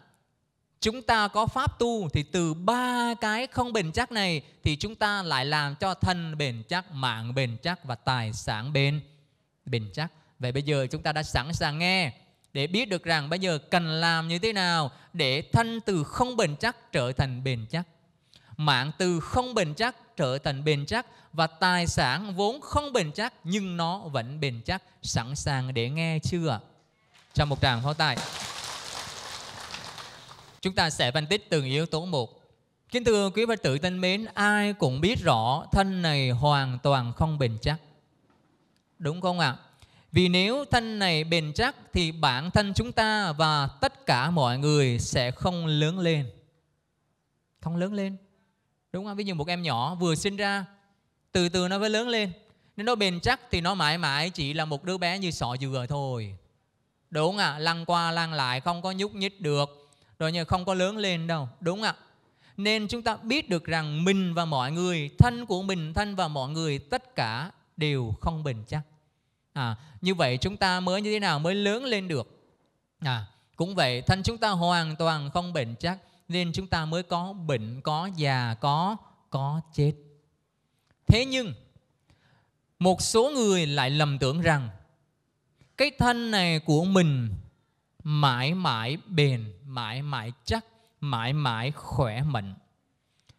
chúng ta có pháp tu thì từ ba cái không bền chắc này thì chúng ta lại làm cho thân bền chắc mạng bền chắc và tài sản bền bền chắc vậy bây giờ chúng ta đã sẵn sàng nghe để biết được rằng bây giờ cần làm như thế nào để thân từ không bền chắc trở thành bền chắc mạng từ không bền chắc trở thành bền chắc và tài sản vốn không bền chắc nhưng nó vẫn bền chắc sẵn sàng để nghe chưa trong một tràng pháo tay chúng ta sẽ phân tích từng yếu tố một kính thưa quý phật tử thân mến ai cũng biết rõ thân này hoàn toàn không bền chắc đúng không ạ vì nếu thân này bền chắc thì bản thân chúng ta và tất cả mọi người sẽ không lớn lên không lớn lên Đúng không? Ví dụ một em nhỏ vừa sinh ra, từ từ nó mới lớn lên. Nếu nó bền chắc thì nó mãi mãi chỉ là một đứa bé như sọ dừa thôi. Đúng ạ, à? lăn qua lăn lại không có nhúc nhích được, rồi như không có lớn lên đâu. Đúng ạ. À? Nên chúng ta biết được rằng mình và mọi người, thân của mình, thân và mọi người tất cả đều không bền chắc. À, như vậy chúng ta mới như thế nào mới lớn lên được? À, cũng vậy, thân chúng ta hoàn toàn không bền chắc nên chúng ta mới có bệnh, có già, có có chết. Thế nhưng một số người lại lầm tưởng rằng cái thân này của mình mãi mãi bền, mãi mãi chắc, mãi mãi khỏe mạnh.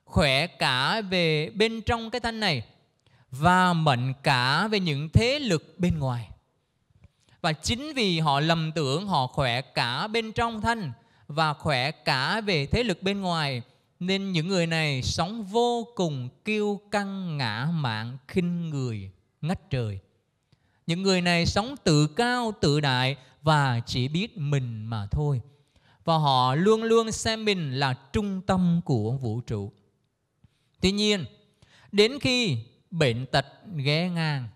Khỏe cả về bên trong cái thân này và mạnh cả về những thế lực bên ngoài. Và chính vì họ lầm tưởng họ khỏe cả bên trong thân và khỏe cả về thế lực bên ngoài nên những người này sống vô cùng kiêu căng ngã mạn khinh người ngách trời những người này sống tự cao tự đại và chỉ biết mình mà thôi và họ luôn luôn xem mình là trung tâm của vũ trụ tuy nhiên đến khi bệnh tật ghé ngang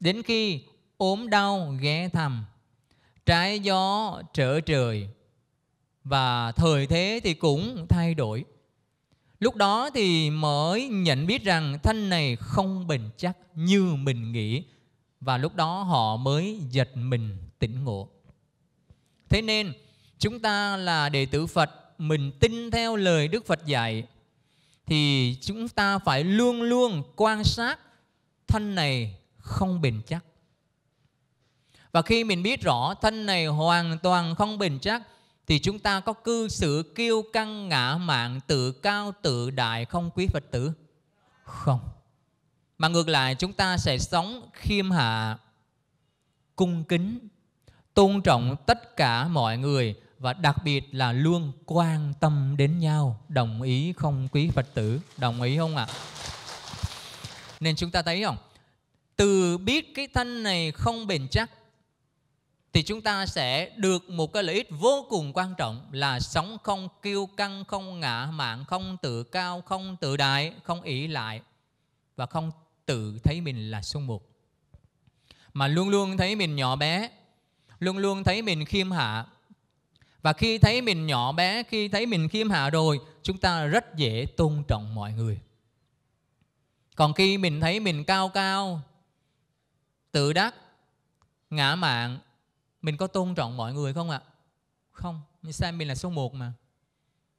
đến khi ốm đau ghé thăm trái gió trở trời và thời thế thì cũng thay đổi lúc đó thì mới nhận biết rằng thân này không bền chắc như mình nghĩ và lúc đó họ mới giật mình tỉnh ngộ thế nên chúng ta là đệ tử phật mình tin theo lời đức phật dạy thì chúng ta phải luôn luôn quan sát thân này không bền chắc và khi mình biết rõ thân này hoàn toàn không bền chắc thì chúng ta có cư xử kiêu căng ngã mạn tự cao tự đại không quý phật tử không mà ngược lại chúng ta sẽ sống khiêm hạ cung kính tôn trọng tất cả mọi người và đặc biệt là luôn quan tâm đến nhau đồng ý không quý phật tử đồng ý không ạ nên chúng ta thấy không từ biết cái thân này không bền chắc thì chúng ta sẽ được một cái lợi ích vô cùng quan trọng là sống không kiêu căng, không ngã mạn, không tự cao, không tự đại, không ỷ lại và không tự thấy mình là sung một. Mà luôn luôn thấy mình nhỏ bé, luôn luôn thấy mình khiêm hạ. Và khi thấy mình nhỏ bé, khi thấy mình khiêm hạ rồi, chúng ta rất dễ tôn trọng mọi người. Còn khi mình thấy mình cao cao, tự đắc, ngã mạn mình có tôn trọng mọi người không ạ? Không, xem mình là số một mà.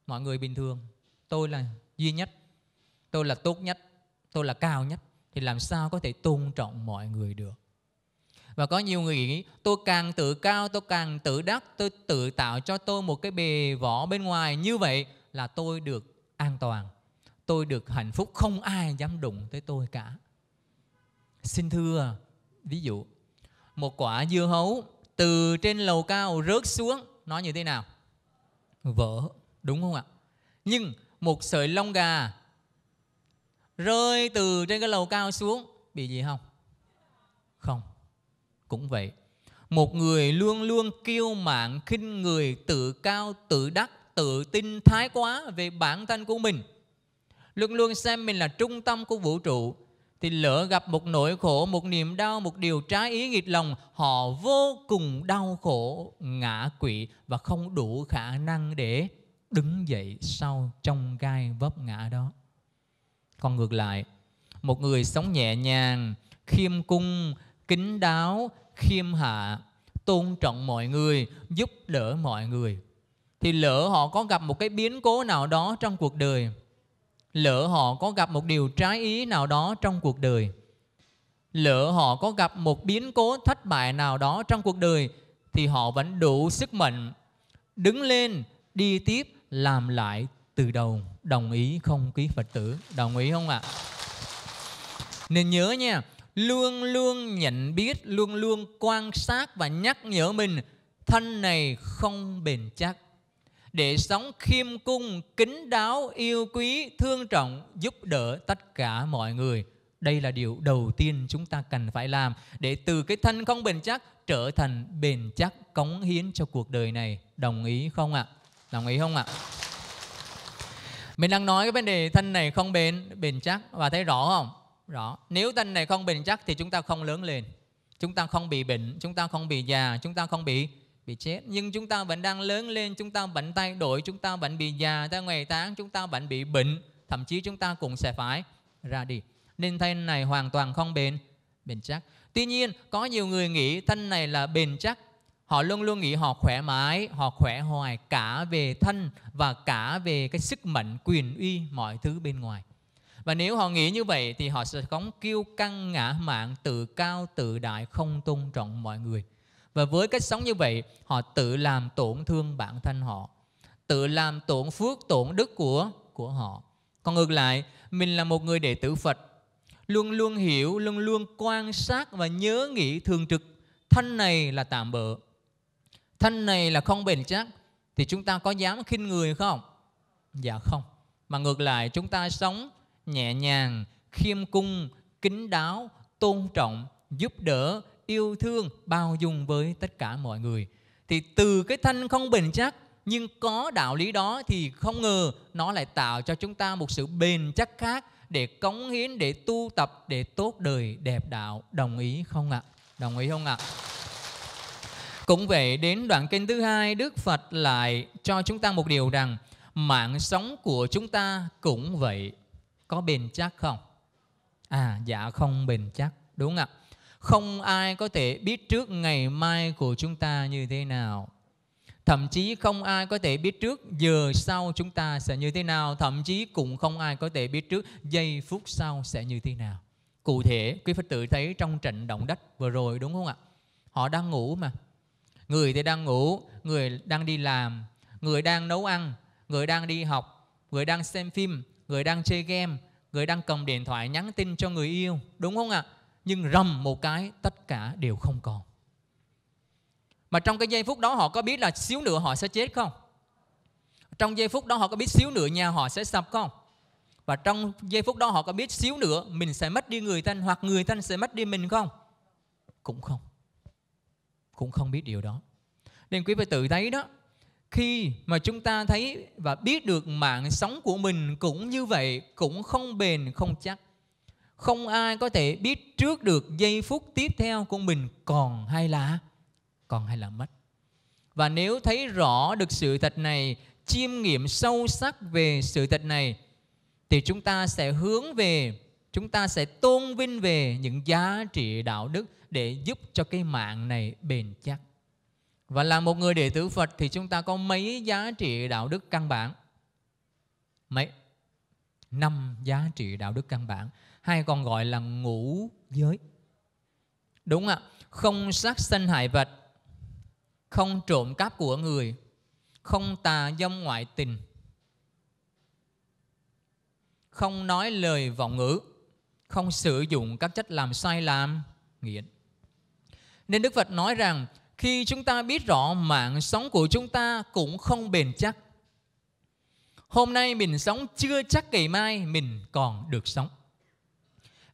Mọi người bình thường, tôi là duy nhất, tôi là tốt nhất, tôi là cao nhất thì làm sao có thể tôn trọng mọi người được? Và có nhiều người nghĩ tôi càng tự cao, tôi càng tự đắc, tôi tự tạo cho tôi một cái bề vỏ bên ngoài như vậy là tôi được an toàn. Tôi được hạnh phúc, không ai dám đụng tới tôi cả. Xin thưa, ví dụ, một quả dưa hấu từ trên lầu cao rớt xuống nó như thế nào vỡ đúng không ạ nhưng một sợi lông gà rơi từ trên cái lầu cao xuống bị gì không không cũng vậy một người luôn luôn kiêu mạn khinh người tự cao tự đắc tự tin thái quá về bản thân của mình luôn luôn xem mình là trung tâm của vũ trụ thì lỡ gặp một nỗi khổ, một niềm đau, một điều trái ý nghịch lòng, họ vô cùng đau khổ, ngã quỵ và không đủ khả năng để đứng dậy sau trong gai vấp ngã đó. Còn ngược lại, một người sống nhẹ nhàng, khiêm cung, kính đáo, khiêm hạ, tôn trọng mọi người, giúp đỡ mọi người thì lỡ họ có gặp một cái biến cố nào đó trong cuộc đời lỡ họ có gặp một điều trái ý nào đó trong cuộc đời lỡ họ có gặp một biến cố thất bại nào đó trong cuộc đời thì họ vẫn đủ sức mạnh đứng lên đi tiếp làm lại từ đầu đồng ý không quý phật tử đồng ý không ạ nên nhớ nha luôn luôn nhận biết luôn luôn quan sát và nhắc nhở mình thân này không bền chắc để sống khiêm cung, kính đáo, yêu quý, thương trọng, giúp đỡ tất cả mọi người. Đây là điều đầu tiên chúng ta cần phải làm để từ cái thân không bền chắc trở thành bền chắc cống hiến cho cuộc đời này. Đồng ý không ạ? Đồng ý không ạ? Mình đang nói cái vấn đề thân này không bền bền chắc và thấy rõ không? Rõ. Nếu thân này không bền chắc thì chúng ta không lớn lên. Chúng ta không bị bệnh, chúng ta không bị già, chúng ta không bị bị chết nhưng chúng ta vẫn đang lớn lên chúng ta vẫn thay đổi chúng ta vẫn bị già ra ngày tháng chúng ta vẫn bị bệnh thậm chí chúng ta cũng sẽ phải ra đi nên thân này hoàn toàn không bền bền chắc tuy nhiên có nhiều người nghĩ thân này là bền chắc họ luôn luôn nghĩ họ khỏe mãi họ khỏe hoài cả về thân và cả về cái sức mạnh quyền uy mọi thứ bên ngoài và nếu họ nghĩ như vậy thì họ sẽ không kiêu căng ngã mạng tự cao tự đại không tôn trọng mọi người và với cách sống như vậy, họ tự làm tổn thương bản thân họ, tự làm tổn phước, tổn đức của của họ. Còn ngược lại, mình là một người đệ tử Phật, luôn luôn hiểu, luôn luôn quan sát và nhớ nghĩ thường trực thân này là tạm bợ, thân này là không bền chắc, thì chúng ta có dám khinh người không? Dạ không. Mà ngược lại chúng ta sống nhẹ nhàng, khiêm cung, kính đáo, tôn trọng, giúp đỡ, yêu thương, bao dung với tất cả mọi người. Thì từ cái thân không bền chắc nhưng có đạo lý đó thì không ngờ nó lại tạo cho chúng ta một sự bền chắc khác để cống hiến, để tu tập, để tốt đời đẹp đạo. Đồng ý không ạ? Đồng ý không ạ? Cũng vậy, đến đoạn kinh thứ hai, Đức Phật lại cho chúng ta một điều rằng mạng sống của chúng ta cũng vậy. Có bền chắc không? À, dạ không bền chắc. Đúng ạ. Không ai có thể biết trước ngày mai của chúng ta như thế nào. Thậm chí không ai có thể biết trước giờ sau chúng ta sẽ như thế nào. Thậm chí cũng không ai có thể biết trước giây phút sau sẽ như thế nào. Cụ thể, quý Phật tử thấy trong trận động đất vừa rồi đúng không ạ? Họ đang ngủ mà. Người thì đang ngủ, người đang đi làm, người đang nấu ăn, người đang đi học, người đang xem phim, người đang chơi game, người đang cầm điện thoại nhắn tin cho người yêu, đúng không ạ? nhưng rầm một cái tất cả đều không còn mà trong cái giây phút đó họ có biết là xíu nữa họ sẽ chết không trong giây phút đó họ có biết xíu nữa nhà họ sẽ sập không và trong giây phút đó họ có biết xíu nữa mình sẽ mất đi người thân hoặc người thân sẽ mất đi mình không cũng không cũng không biết điều đó nên quý vị tự thấy đó khi mà chúng ta thấy và biết được mạng sống của mình cũng như vậy cũng không bền không chắc không ai có thể biết trước được giây phút tiếp theo của mình còn hay là còn hay là mất và nếu thấy rõ được sự thật này chiêm nghiệm sâu sắc về sự thật này thì chúng ta sẽ hướng về chúng ta sẽ tôn vinh về những giá trị đạo đức để giúp cho cái mạng này bền chắc và là một người đệ tử phật thì chúng ta có mấy giá trị đạo đức căn bản mấy năm giá trị đạo đức căn bản hay còn gọi là ngũ giới. Đúng ạ, không sát sanh hại vật, không trộm cắp của người, không tà dâm ngoại tình, không nói lời vọng ngữ, không sử dụng các chất làm sai làm nghiện. Nên Đức Phật nói rằng khi chúng ta biết rõ mạng sống của chúng ta cũng không bền chắc. Hôm nay mình sống chưa chắc ngày mai mình còn được sống.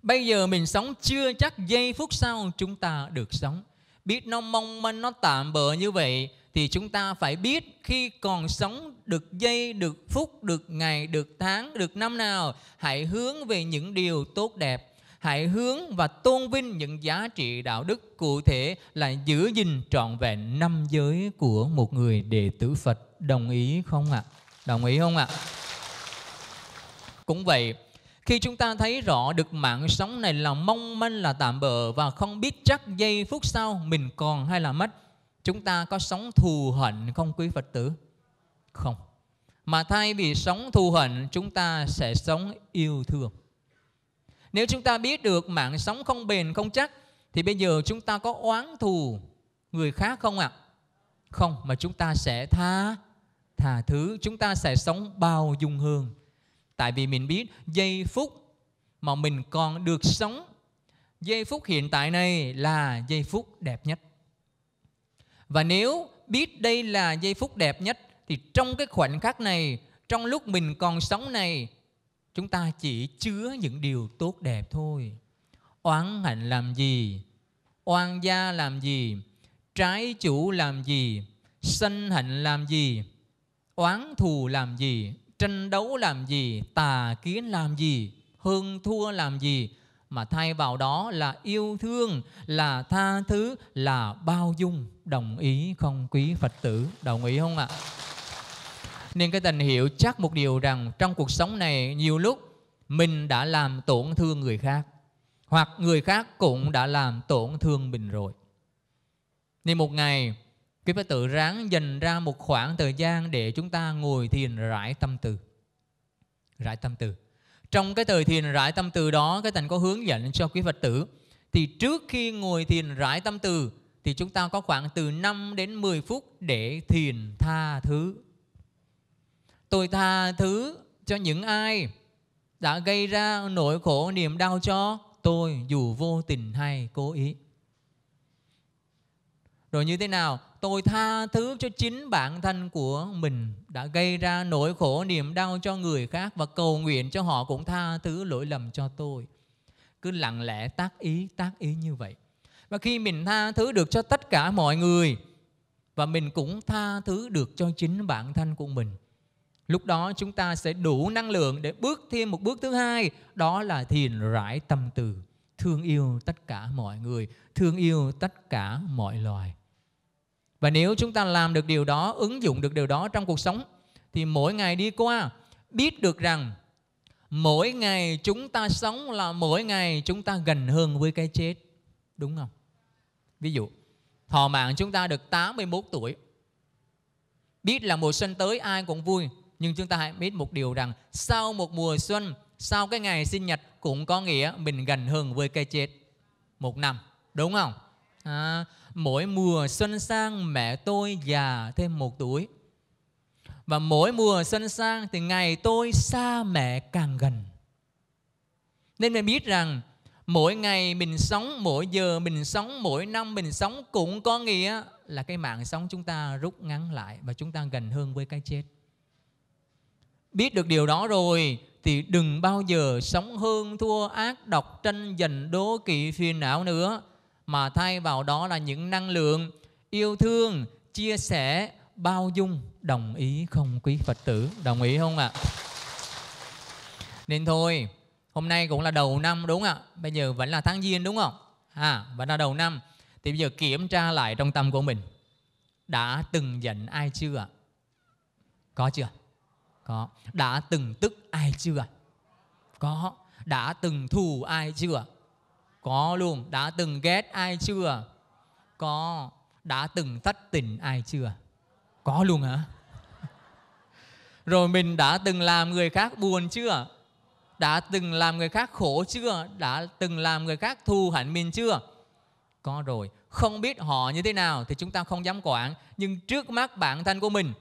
Bây giờ mình sống chưa chắc giây phút sau chúng ta được sống. Biết nó mong manh nó tạm bợ như vậy thì chúng ta phải biết khi còn sống được giây, được phút, được ngày, được tháng, được năm nào, hãy hướng về những điều tốt đẹp. Hãy hướng và tôn vinh những giá trị đạo đức cụ thể là giữ gìn trọn vẹn năm giới của một người đệ tử Phật. Đồng ý không ạ? À? Đồng ý không ạ? À? Cũng vậy, khi chúng ta thấy rõ được mạng sống này là mong manh là tạm bợ và không biết chắc giây phút sau mình còn hay là mất, chúng ta có sống thù hận không quý Phật tử? Không. Mà thay vì sống thù hận, chúng ta sẽ sống yêu thương. Nếu chúng ta biết được mạng sống không bền, không chắc, thì bây giờ chúng ta có oán thù người khác không ạ? Không, mà chúng ta sẽ tha, tha thứ, chúng ta sẽ sống bao dung hương Tại vì mình biết giây phút mà mình còn được sống, giây phút hiện tại này là giây phút đẹp nhất. Và nếu biết đây là giây phút đẹp nhất thì trong cái khoảnh khắc này, trong lúc mình còn sống này, chúng ta chỉ chứa những điều tốt đẹp thôi. Oán hạnh làm gì? Oan gia làm gì? Trái chủ làm gì? sân hạnh làm gì? Oán thù làm gì? tranh đấu làm gì, tà kiến làm gì, hơn thua làm gì, mà thay vào đó là yêu thương, là tha thứ, là bao dung. Đồng ý không quý Phật tử? Đồng ý không ạ? À? Nên cái tình hiểu chắc một điều rằng trong cuộc sống này nhiều lúc mình đã làm tổn thương người khác hoặc người khác cũng đã làm tổn thương mình rồi. Nên một ngày Quý Phật tử ráng dành ra một khoảng thời gian để chúng ta ngồi thiền rải tâm từ. Rải tâm từ. Trong cái thời thiền rải tâm từ đó, cái thành có hướng dẫn cho quý Phật tử. Thì trước khi ngồi thiền rải tâm từ, thì chúng ta có khoảng từ 5 đến 10 phút để thiền tha thứ. Tôi tha thứ cho những ai đã gây ra nỗi khổ niềm đau cho tôi dù vô tình hay cố ý. Rồi như thế nào? tôi tha thứ cho chính bản thân của mình đã gây ra nỗi khổ niềm đau cho người khác và cầu nguyện cho họ cũng tha thứ lỗi lầm cho tôi cứ lặng lẽ tác ý tác ý như vậy và khi mình tha thứ được cho tất cả mọi người và mình cũng tha thứ được cho chính bản thân của mình lúc đó chúng ta sẽ đủ năng lượng để bước thêm một bước thứ hai đó là thiền rải tâm từ thương yêu tất cả mọi người thương yêu tất cả mọi loài và nếu chúng ta làm được điều đó, ứng dụng được điều đó trong cuộc sống thì mỗi ngày đi qua biết được rằng mỗi ngày chúng ta sống là mỗi ngày chúng ta gần hơn với cái chết. Đúng không? Ví dụ, thọ mạng chúng ta được 81 tuổi. Biết là mùa xuân tới ai cũng vui, nhưng chúng ta hãy biết một điều rằng sau một mùa xuân, sau cái ngày sinh nhật cũng có nghĩa mình gần hơn với cái chết một năm, đúng không? À, mỗi mùa xuân sang mẹ tôi già thêm một tuổi và mỗi mùa xuân sang thì ngày tôi xa mẹ càng gần nên mình biết rằng mỗi ngày mình sống mỗi giờ mình sống mỗi năm mình sống cũng có nghĩa là cái mạng sống chúng ta rút ngắn lại và chúng ta gần hơn với cái chết biết được điều đó rồi thì đừng bao giờ sống hơn thua ác độc tranh giành đố kỵ phiền não nữa mà thay vào đó là những năng lượng yêu thương, chia sẻ, bao dung, đồng ý không quý Phật tử? Đồng ý không ạ? Nên thôi, hôm nay cũng là đầu năm đúng không ạ? Bây giờ vẫn là tháng Giêng đúng không? À, vẫn là đầu năm. Thì bây giờ kiểm tra lại trong tâm của mình. Đã từng giận ai chưa ạ? Có chưa? Có. Đã từng tức ai chưa? Có. Đã từng thù ai chưa? Có luôn, đã từng ghét ai chưa? Có, đã từng thất tình ai chưa? Có luôn hả? Rồi mình đã từng làm người khác buồn chưa? Đã từng làm người khác khổ chưa? Đã từng làm người khác thù hạnh mình chưa? Có rồi, không biết họ như thế nào thì chúng ta không dám quản, nhưng trước mắt bản thân của mình,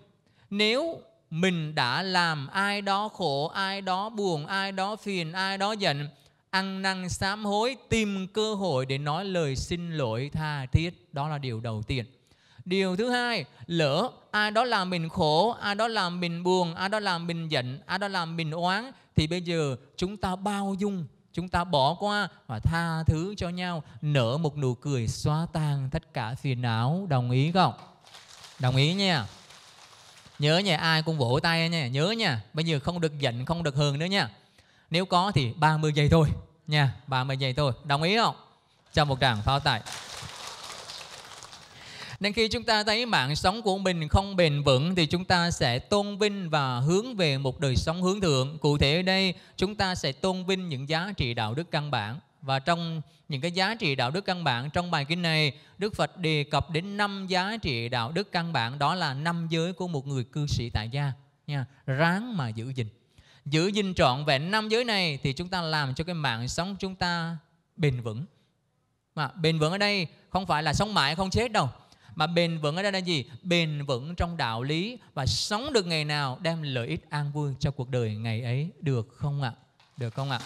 nếu mình đã làm ai đó khổ, ai đó buồn, ai đó phiền, ai đó giận ăn năn sám hối tìm cơ hội để nói lời xin lỗi tha thiết đó là điều đầu tiên điều thứ hai lỡ ai đó làm mình khổ ai đó làm mình buồn ai đó làm mình giận ai đó làm mình oán thì bây giờ chúng ta bao dung chúng ta bỏ qua và tha thứ cho nhau nở một nụ cười xóa tan tất cả phiền não đồng ý không đồng ý nha nhớ nha ai cũng vỗ tay nha nhớ nha bây giờ không được giận không được hờn nữa nha nếu có thì 30 giây thôi nha, 30 giây thôi. Đồng ý không? Cho một tràng pháo tay. Nên khi chúng ta thấy mạng sống của mình không bền vững thì chúng ta sẽ tôn vinh và hướng về một đời sống hướng thượng. Cụ thể ở đây chúng ta sẽ tôn vinh những giá trị đạo đức căn bản. Và trong những cái giá trị đạo đức căn bản trong bài kinh này, Đức Phật đề cập đến năm giá trị đạo đức căn bản đó là năm giới của một người cư sĩ tại gia nha, ráng mà giữ gìn giữ gìn trọn vẹn năm giới này thì chúng ta làm cho cái mạng sống chúng ta bền vững mà bền vững ở đây không phải là sống mãi không chết đâu mà bền vững ở đây là gì bền vững trong đạo lý và sống được ngày nào đem lợi ích an vui cho cuộc đời ngày ấy được không ạ được không ạ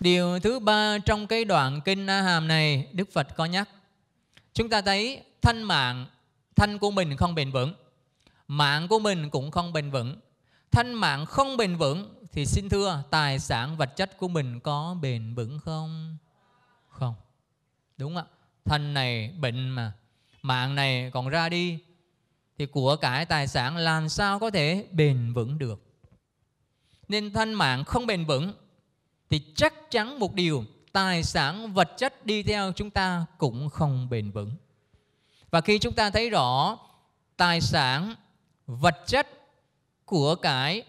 điều thứ ba trong cái đoạn kinh a hàm này đức phật có nhắc chúng ta thấy thanh mạng thanh của mình không bền vững mạng của mình cũng không bền vững thanh mạng không bền vững thì xin thưa tài sản vật chất của mình có bền vững không? Không. Đúng ạ. Thân này bệnh mà, mạng này còn ra đi thì của cải tài sản làm sao có thể bền vững được. Nên thân mạng không bền vững thì chắc chắn một điều tài sản vật chất đi theo chúng ta cũng không bền vững. Và khi chúng ta thấy rõ tài sản vật chất của cái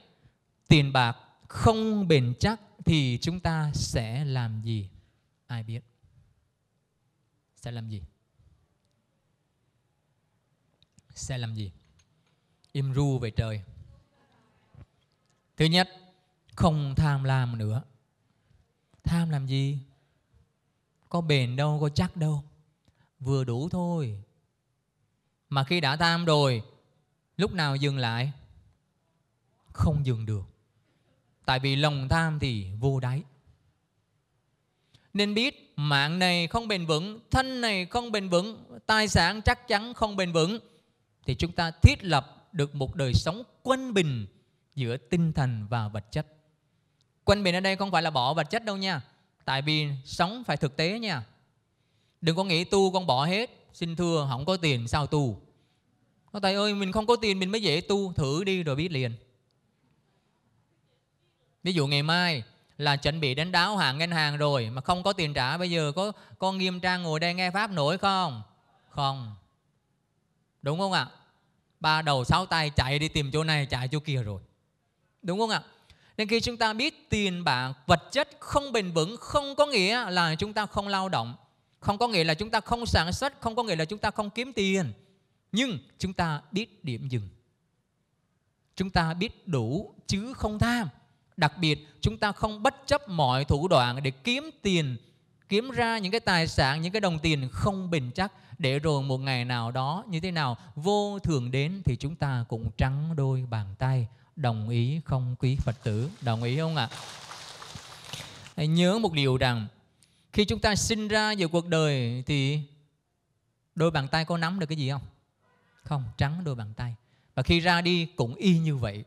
tiền bạc không bền chắc thì chúng ta sẽ làm gì? Ai biết? Sẽ làm gì? Sẽ làm gì? Im ru về trời. Thứ nhất, không tham lam nữa. Tham làm gì? Có bền đâu, có chắc đâu. Vừa đủ thôi. Mà khi đã tham rồi, lúc nào dừng lại? không dừng được tại vì lòng tham thì vô đáy nên biết mạng này không bền vững thân này không bền vững tài sản chắc chắn không bền vững thì chúng ta thiết lập được một đời sống quân bình giữa tinh thần và vật chất quân bình ở đây không phải là bỏ vật chất đâu nha tại vì sống phải thực tế nha đừng có nghĩ tu con bỏ hết xin thưa không có tiền sao tu nó thầy ơi mình không có tiền mình mới dễ tu thử đi rồi biết liền ví dụ ngày mai là chuẩn bị đến đáo hạn ngân hàng rồi mà không có tiền trả bây giờ có con nghiêm trang ngồi đây nghe pháp nổi không không đúng không ạ ba đầu sáu tay chạy đi tìm chỗ này chạy chỗ kia rồi đúng không ạ nên khi chúng ta biết tiền bạc vật chất không bền vững không có nghĩa là chúng ta không lao động không có nghĩa là chúng ta không sản xuất không có nghĩa là chúng ta không kiếm tiền nhưng chúng ta biết điểm dừng chúng ta biết đủ chứ không tham Đặc biệt chúng ta không bất chấp mọi thủ đoạn để kiếm tiền, kiếm ra những cái tài sản, những cái đồng tiền không bền chắc để rồi một ngày nào đó như thế nào vô thường đến thì chúng ta cũng trắng đôi bàn tay. Đồng ý không quý Phật tử? Đồng ý không ạ? Hãy nhớ một điều rằng khi chúng ta sinh ra vào cuộc đời thì đôi bàn tay có nắm được cái gì không? Không, trắng đôi bàn tay. Và khi ra đi cũng y như vậy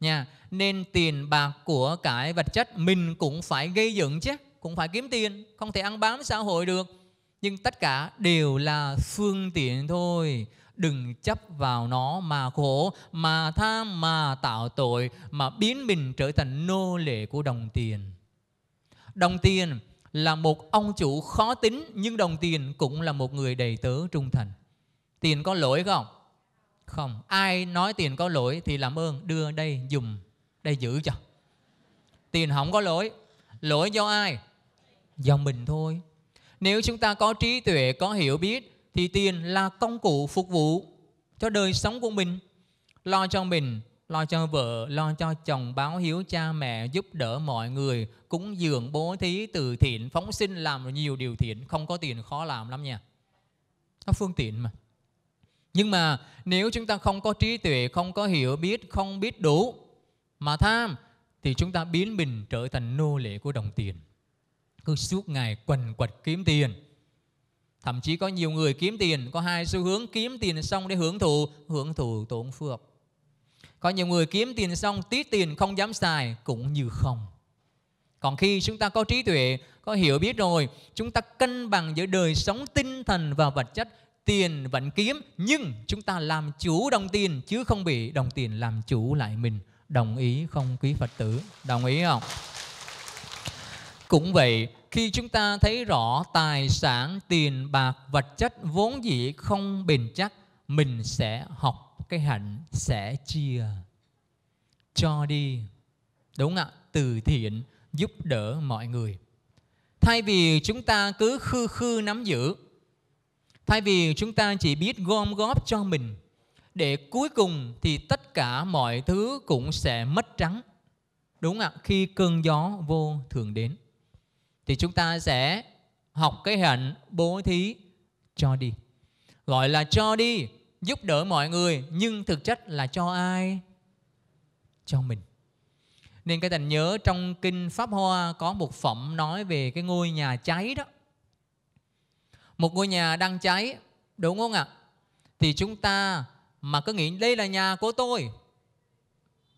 nha nên tiền bạc của cái vật chất mình cũng phải gây dựng chứ cũng phải kiếm tiền không thể ăn bám xã hội được nhưng tất cả đều là phương tiện thôi đừng chấp vào nó mà khổ mà tham mà tạo tội mà biến mình trở thành nô lệ của đồng tiền đồng tiền là một ông chủ khó tính nhưng đồng tiền cũng là một người đầy tớ trung thành tiền có lỗi không không, ai nói tiền có lỗi thì làm ơn đưa đây dùng đây giữ cho. Tiền không có lỗi, lỗi do ai? Do mình thôi. Nếu chúng ta có trí tuệ, có hiểu biết thì tiền là công cụ phục vụ cho đời sống của mình, lo cho mình, lo cho vợ, lo cho chồng, báo hiếu cha mẹ, giúp đỡ mọi người, cúng dường, bố thí, từ thiện, phóng sinh làm nhiều điều thiện, không có tiền khó làm lắm nha. Nó phương tiện mà nhưng mà nếu chúng ta không có trí tuệ không có hiểu biết không biết đủ mà tham thì chúng ta biến mình trở thành nô lệ của đồng tiền cứ suốt ngày quần quật kiếm tiền thậm chí có nhiều người kiếm tiền có hai xu hướng kiếm tiền xong để hưởng thụ hưởng thụ tổn phước có nhiều người kiếm tiền xong tí tiền không dám xài cũng như không còn khi chúng ta có trí tuệ có hiểu biết rồi chúng ta cân bằng giữa đời sống tinh thần và vật chất tiền vẫn kiếm nhưng chúng ta làm chủ đồng tiền chứ không bị đồng tiền làm chủ lại mình đồng ý không quý phật tử đồng ý không cũng vậy khi chúng ta thấy rõ tài sản tiền bạc vật chất vốn dĩ không bền chắc mình sẽ học cái hạnh sẽ chia cho đi đúng ạ từ thiện giúp đỡ mọi người thay vì chúng ta cứ khư khư nắm giữ Thay vì chúng ta chỉ biết gom góp cho mình để cuối cùng thì tất cả mọi thứ cũng sẽ mất trắng. Đúng ạ, khi cơn gió vô thường đến thì chúng ta sẽ học cái hạnh bố thí cho đi. Gọi là cho đi, giúp đỡ mọi người nhưng thực chất là cho ai? Cho mình. Nên cái thành nhớ trong kinh Pháp Hoa có một phẩm nói về cái ngôi nhà cháy đó một ngôi nhà đang cháy đúng không ạ thì chúng ta mà cứ nghĩ đây là nhà của tôi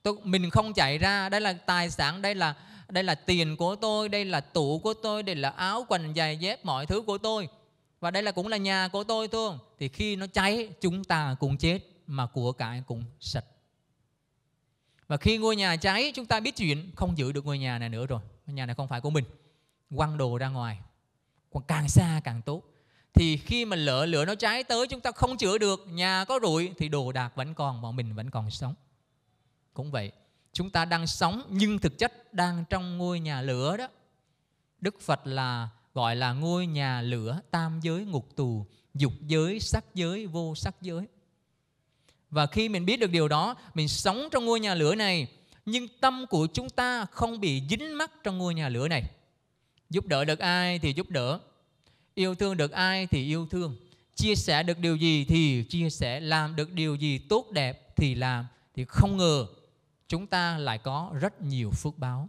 tôi mình không chạy ra đây là tài sản đây là đây là tiền của tôi đây là tủ của tôi đây là áo quần giày dép mọi thứ của tôi và đây là cũng là nhà của tôi thôi thì khi nó cháy chúng ta cũng chết mà của cải cũng sạch và khi ngôi nhà cháy chúng ta biết chuyện không giữ được ngôi nhà này nữa rồi ngôi nhà này không phải của mình quăng đồ ra ngoài còn càng xa càng tốt thì khi mà lỡ lửa nó cháy tới chúng ta không chữa được nhà có rụi thì đồ đạc vẫn còn bọn mình vẫn còn sống cũng vậy chúng ta đang sống nhưng thực chất đang trong ngôi nhà lửa đó đức phật là gọi là ngôi nhà lửa tam giới ngục tù dục giới sắc giới vô sắc giới và khi mình biết được điều đó mình sống trong ngôi nhà lửa này nhưng tâm của chúng ta không bị dính mắc trong ngôi nhà lửa này giúp đỡ được ai thì giúp đỡ Yêu thương được ai thì yêu thương. Chia sẻ được điều gì thì chia sẻ. Làm được điều gì tốt đẹp thì làm. Thì không ngờ chúng ta lại có rất nhiều phước báo.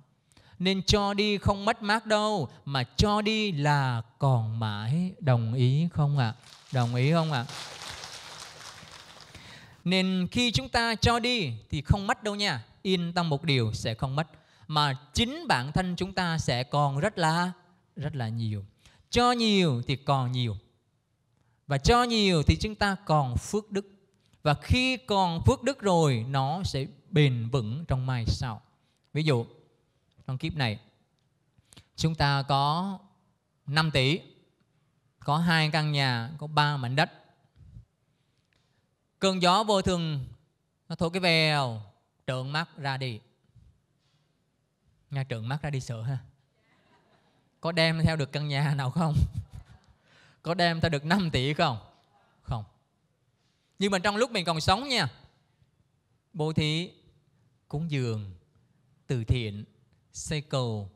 Nên cho đi không mất mát đâu Mà cho đi là còn mãi Đồng ý không ạ? À? Đồng ý không ạ? À? Nên khi chúng ta cho đi thì không mất đâu nha Yên tâm một điều sẽ không mất Mà chính bản thân chúng ta sẽ còn rất là Rất là nhiều cho nhiều thì còn nhiều. Và cho nhiều thì chúng ta còn phước đức. Và khi còn phước đức rồi nó sẽ bền vững trong mai sau. Ví dụ trong kiếp này chúng ta có 5 tỷ, có hai căn nhà, có ba mảnh đất. Cơn gió vô thường nó thổi cái vèo trợn mắt ra đi. Nghe trợn mắt ra đi sợ ha có đem theo được căn nhà nào không có đem theo được 5 tỷ không không nhưng mà trong lúc mình còn sống nha bố thí cúng dường từ thiện xây cầu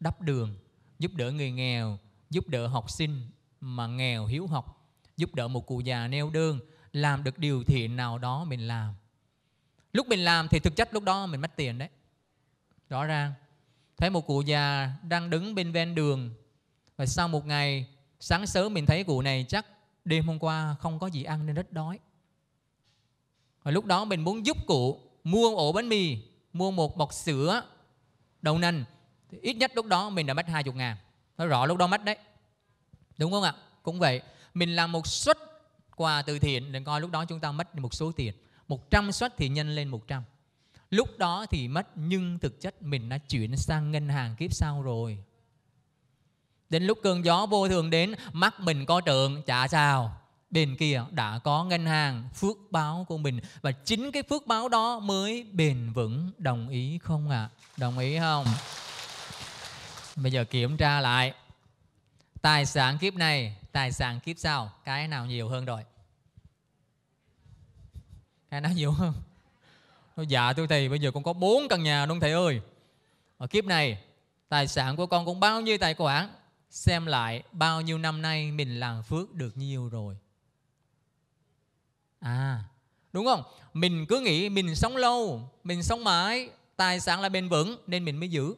đắp đường giúp đỡ người nghèo giúp đỡ học sinh mà nghèo hiếu học giúp đỡ một cụ già neo đơn làm được điều thiện nào đó mình làm lúc mình làm thì thực chất lúc đó mình mất tiền đấy rõ ràng thấy một cụ già đang đứng bên ven đường và sau một ngày sáng sớm mình thấy cụ này chắc đêm hôm qua không có gì ăn nên rất đói và lúc đó mình muốn giúp cụ mua ổ bánh mì mua một bọc sữa đậu nành thì ít nhất lúc đó mình đã mất 20 ngàn nó rõ lúc đó mất đấy đúng không ạ cũng vậy mình làm một suất quà từ thiện để coi lúc đó chúng ta mất một số tiền 100 suất thì nhân lên 100 lúc đó thì mất nhưng thực chất mình đã chuyển sang ngân hàng kiếp sau rồi đến lúc cơn gió vô thường đến mắt mình có trượng chả sao bên kia đã có ngân hàng phước báo của mình và chính cái phước báo đó mới bền vững đồng ý không ạ à? đồng ý không bây giờ kiểm tra lại tài sản kiếp này tài sản kiếp sau cái nào nhiều hơn rồi cái nào nhiều hơn Nói dạ thưa thầy bây giờ con có bốn căn nhà đúng thầy ơi Ở kiếp này tài sản của con cũng bao nhiêu tài khoản Xem lại bao nhiêu năm nay mình làm phước được nhiều rồi À đúng không? Mình cứ nghĩ mình sống lâu, mình sống mãi Tài sản là bền vững nên mình mới giữ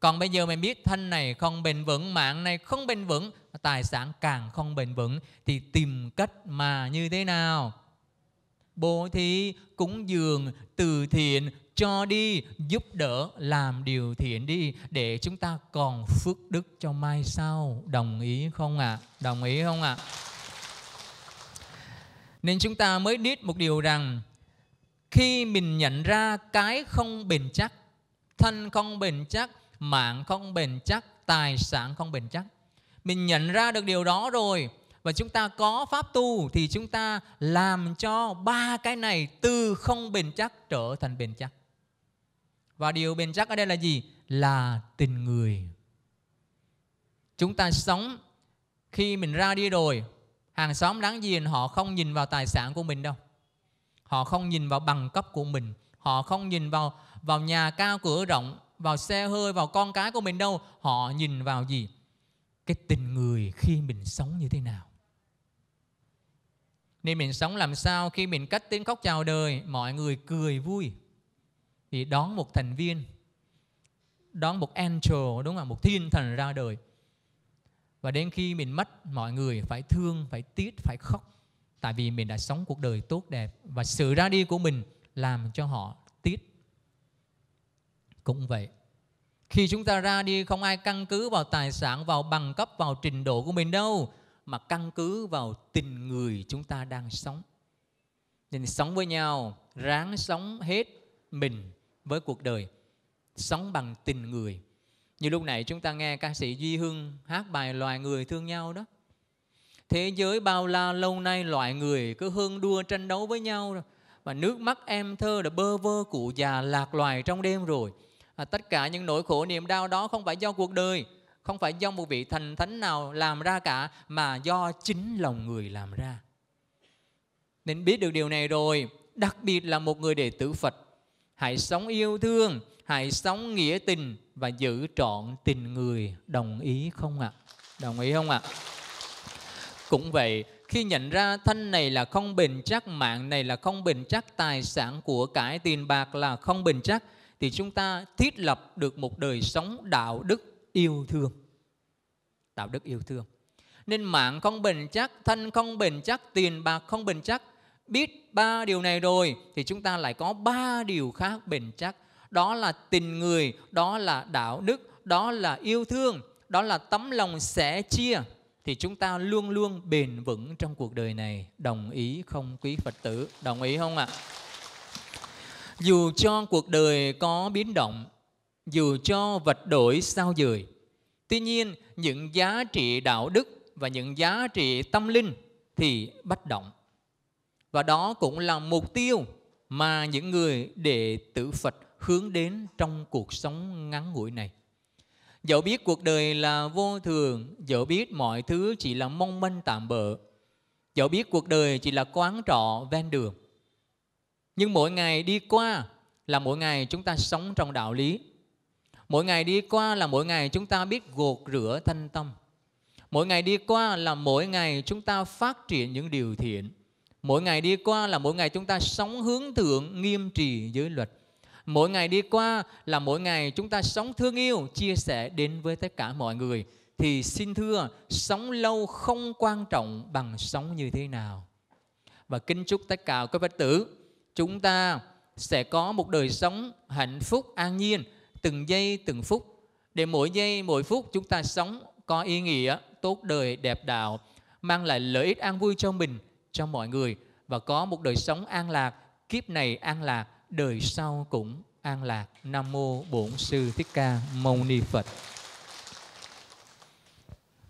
còn bây giờ mình biết thân này không bền vững, mạng này không bền vững, tài sản càng không bền vững thì tìm cách mà như thế nào bố thí cúng dường từ thiện cho đi giúp đỡ làm điều thiện đi để chúng ta còn phước đức cho mai sau đồng ý không ạ à? đồng ý không ạ à? nên chúng ta mới biết một điều rằng khi mình nhận ra cái không bền chắc thân không bền chắc mạng không bền chắc tài sản không bền chắc mình nhận ra được điều đó rồi và chúng ta có pháp tu thì chúng ta làm cho ba cái này từ không bền chắc trở thành bền chắc. Và điều bền chắc ở đây là gì? Là tình người. Chúng ta sống khi mình ra đi rồi, hàng xóm láng giềng họ không nhìn vào tài sản của mình đâu. Họ không nhìn vào bằng cấp của mình, họ không nhìn vào vào nhà cao cửa rộng, vào xe hơi, vào con cái của mình đâu, họ nhìn vào gì? Cái tình người khi mình sống như thế nào? Nên mình sống làm sao khi mình cất tiếng khóc chào đời, mọi người cười vui. Thì đón một thành viên, đón một angel, đúng không? Một thiên thần ra đời. Và đến khi mình mất, mọi người phải thương, phải tiếc, phải khóc. Tại vì mình đã sống cuộc đời tốt đẹp và sự ra đi của mình làm cho họ tiếc. Cũng vậy, khi chúng ta ra đi không ai căn cứ vào tài sản, vào bằng cấp, vào trình độ của mình đâu mà căn cứ vào tình người chúng ta đang sống nên sống với nhau ráng sống hết mình với cuộc đời sống bằng tình người như lúc nãy chúng ta nghe ca sĩ duy hưng hát bài loài người thương nhau đó thế giới bao la lâu nay loài người cứ hương đua tranh đấu với nhau rồi và nước mắt em thơ đã bơ vơ cụ già lạc loài trong đêm rồi à, tất cả những nỗi khổ niềm đau đó không phải do cuộc đời không phải do một vị thành thánh nào làm ra cả mà do chính lòng người làm ra. Nên biết được điều này rồi, đặc biệt là một người đệ tử Phật, hãy sống yêu thương, hãy sống nghĩa tình và giữ trọn tình người. Đồng ý không ạ? À? Đồng ý không ạ? À? Cũng vậy, khi nhận ra thân này là không bền chắc, mạng này là không bền chắc, tài sản của cải tiền bạc là không bền chắc, thì chúng ta thiết lập được một đời sống đạo đức yêu thương đạo đức yêu thương nên mạng không bền chắc thân không bền chắc tiền bạc không bền chắc biết ba điều này rồi thì chúng ta lại có ba điều khác bền chắc đó là tình người đó là đạo đức đó là yêu thương đó là tấm lòng sẻ chia thì chúng ta luôn luôn bền vững trong cuộc đời này đồng ý không quý phật tử đồng ý không ạ dù cho cuộc đời có biến động dù cho vật đổi sao dời. Tuy nhiên, những giá trị đạo đức và những giá trị tâm linh thì bất động. Và đó cũng là mục tiêu mà những người đệ tử Phật hướng đến trong cuộc sống ngắn ngủi này. Dẫu biết cuộc đời là vô thường, dẫu biết mọi thứ chỉ là mong manh tạm bợ, dẫu biết cuộc đời chỉ là quán trọ ven đường. Nhưng mỗi ngày đi qua là mỗi ngày chúng ta sống trong đạo lý Mỗi ngày đi qua là mỗi ngày chúng ta biết gột rửa thanh tâm. Mỗi ngày đi qua là mỗi ngày chúng ta phát triển những điều thiện. Mỗi ngày đi qua là mỗi ngày chúng ta sống hướng thượng, nghiêm trì giới luật. Mỗi ngày đi qua là mỗi ngày chúng ta sống thương yêu, chia sẻ đến với tất cả mọi người. Thì xin thưa, sống lâu không quan trọng bằng sống như thế nào. Và kính chúc tất cả các Phật tử, chúng ta sẽ có một đời sống hạnh phúc an nhiên từng giây từng phút để mỗi giây mỗi phút chúng ta sống có ý nghĩa tốt đời đẹp đạo mang lại lợi ích an vui cho mình cho mọi người và có một đời sống an lạc kiếp này an lạc đời sau cũng an lạc nam mô bổn sư thích ca mâu ni phật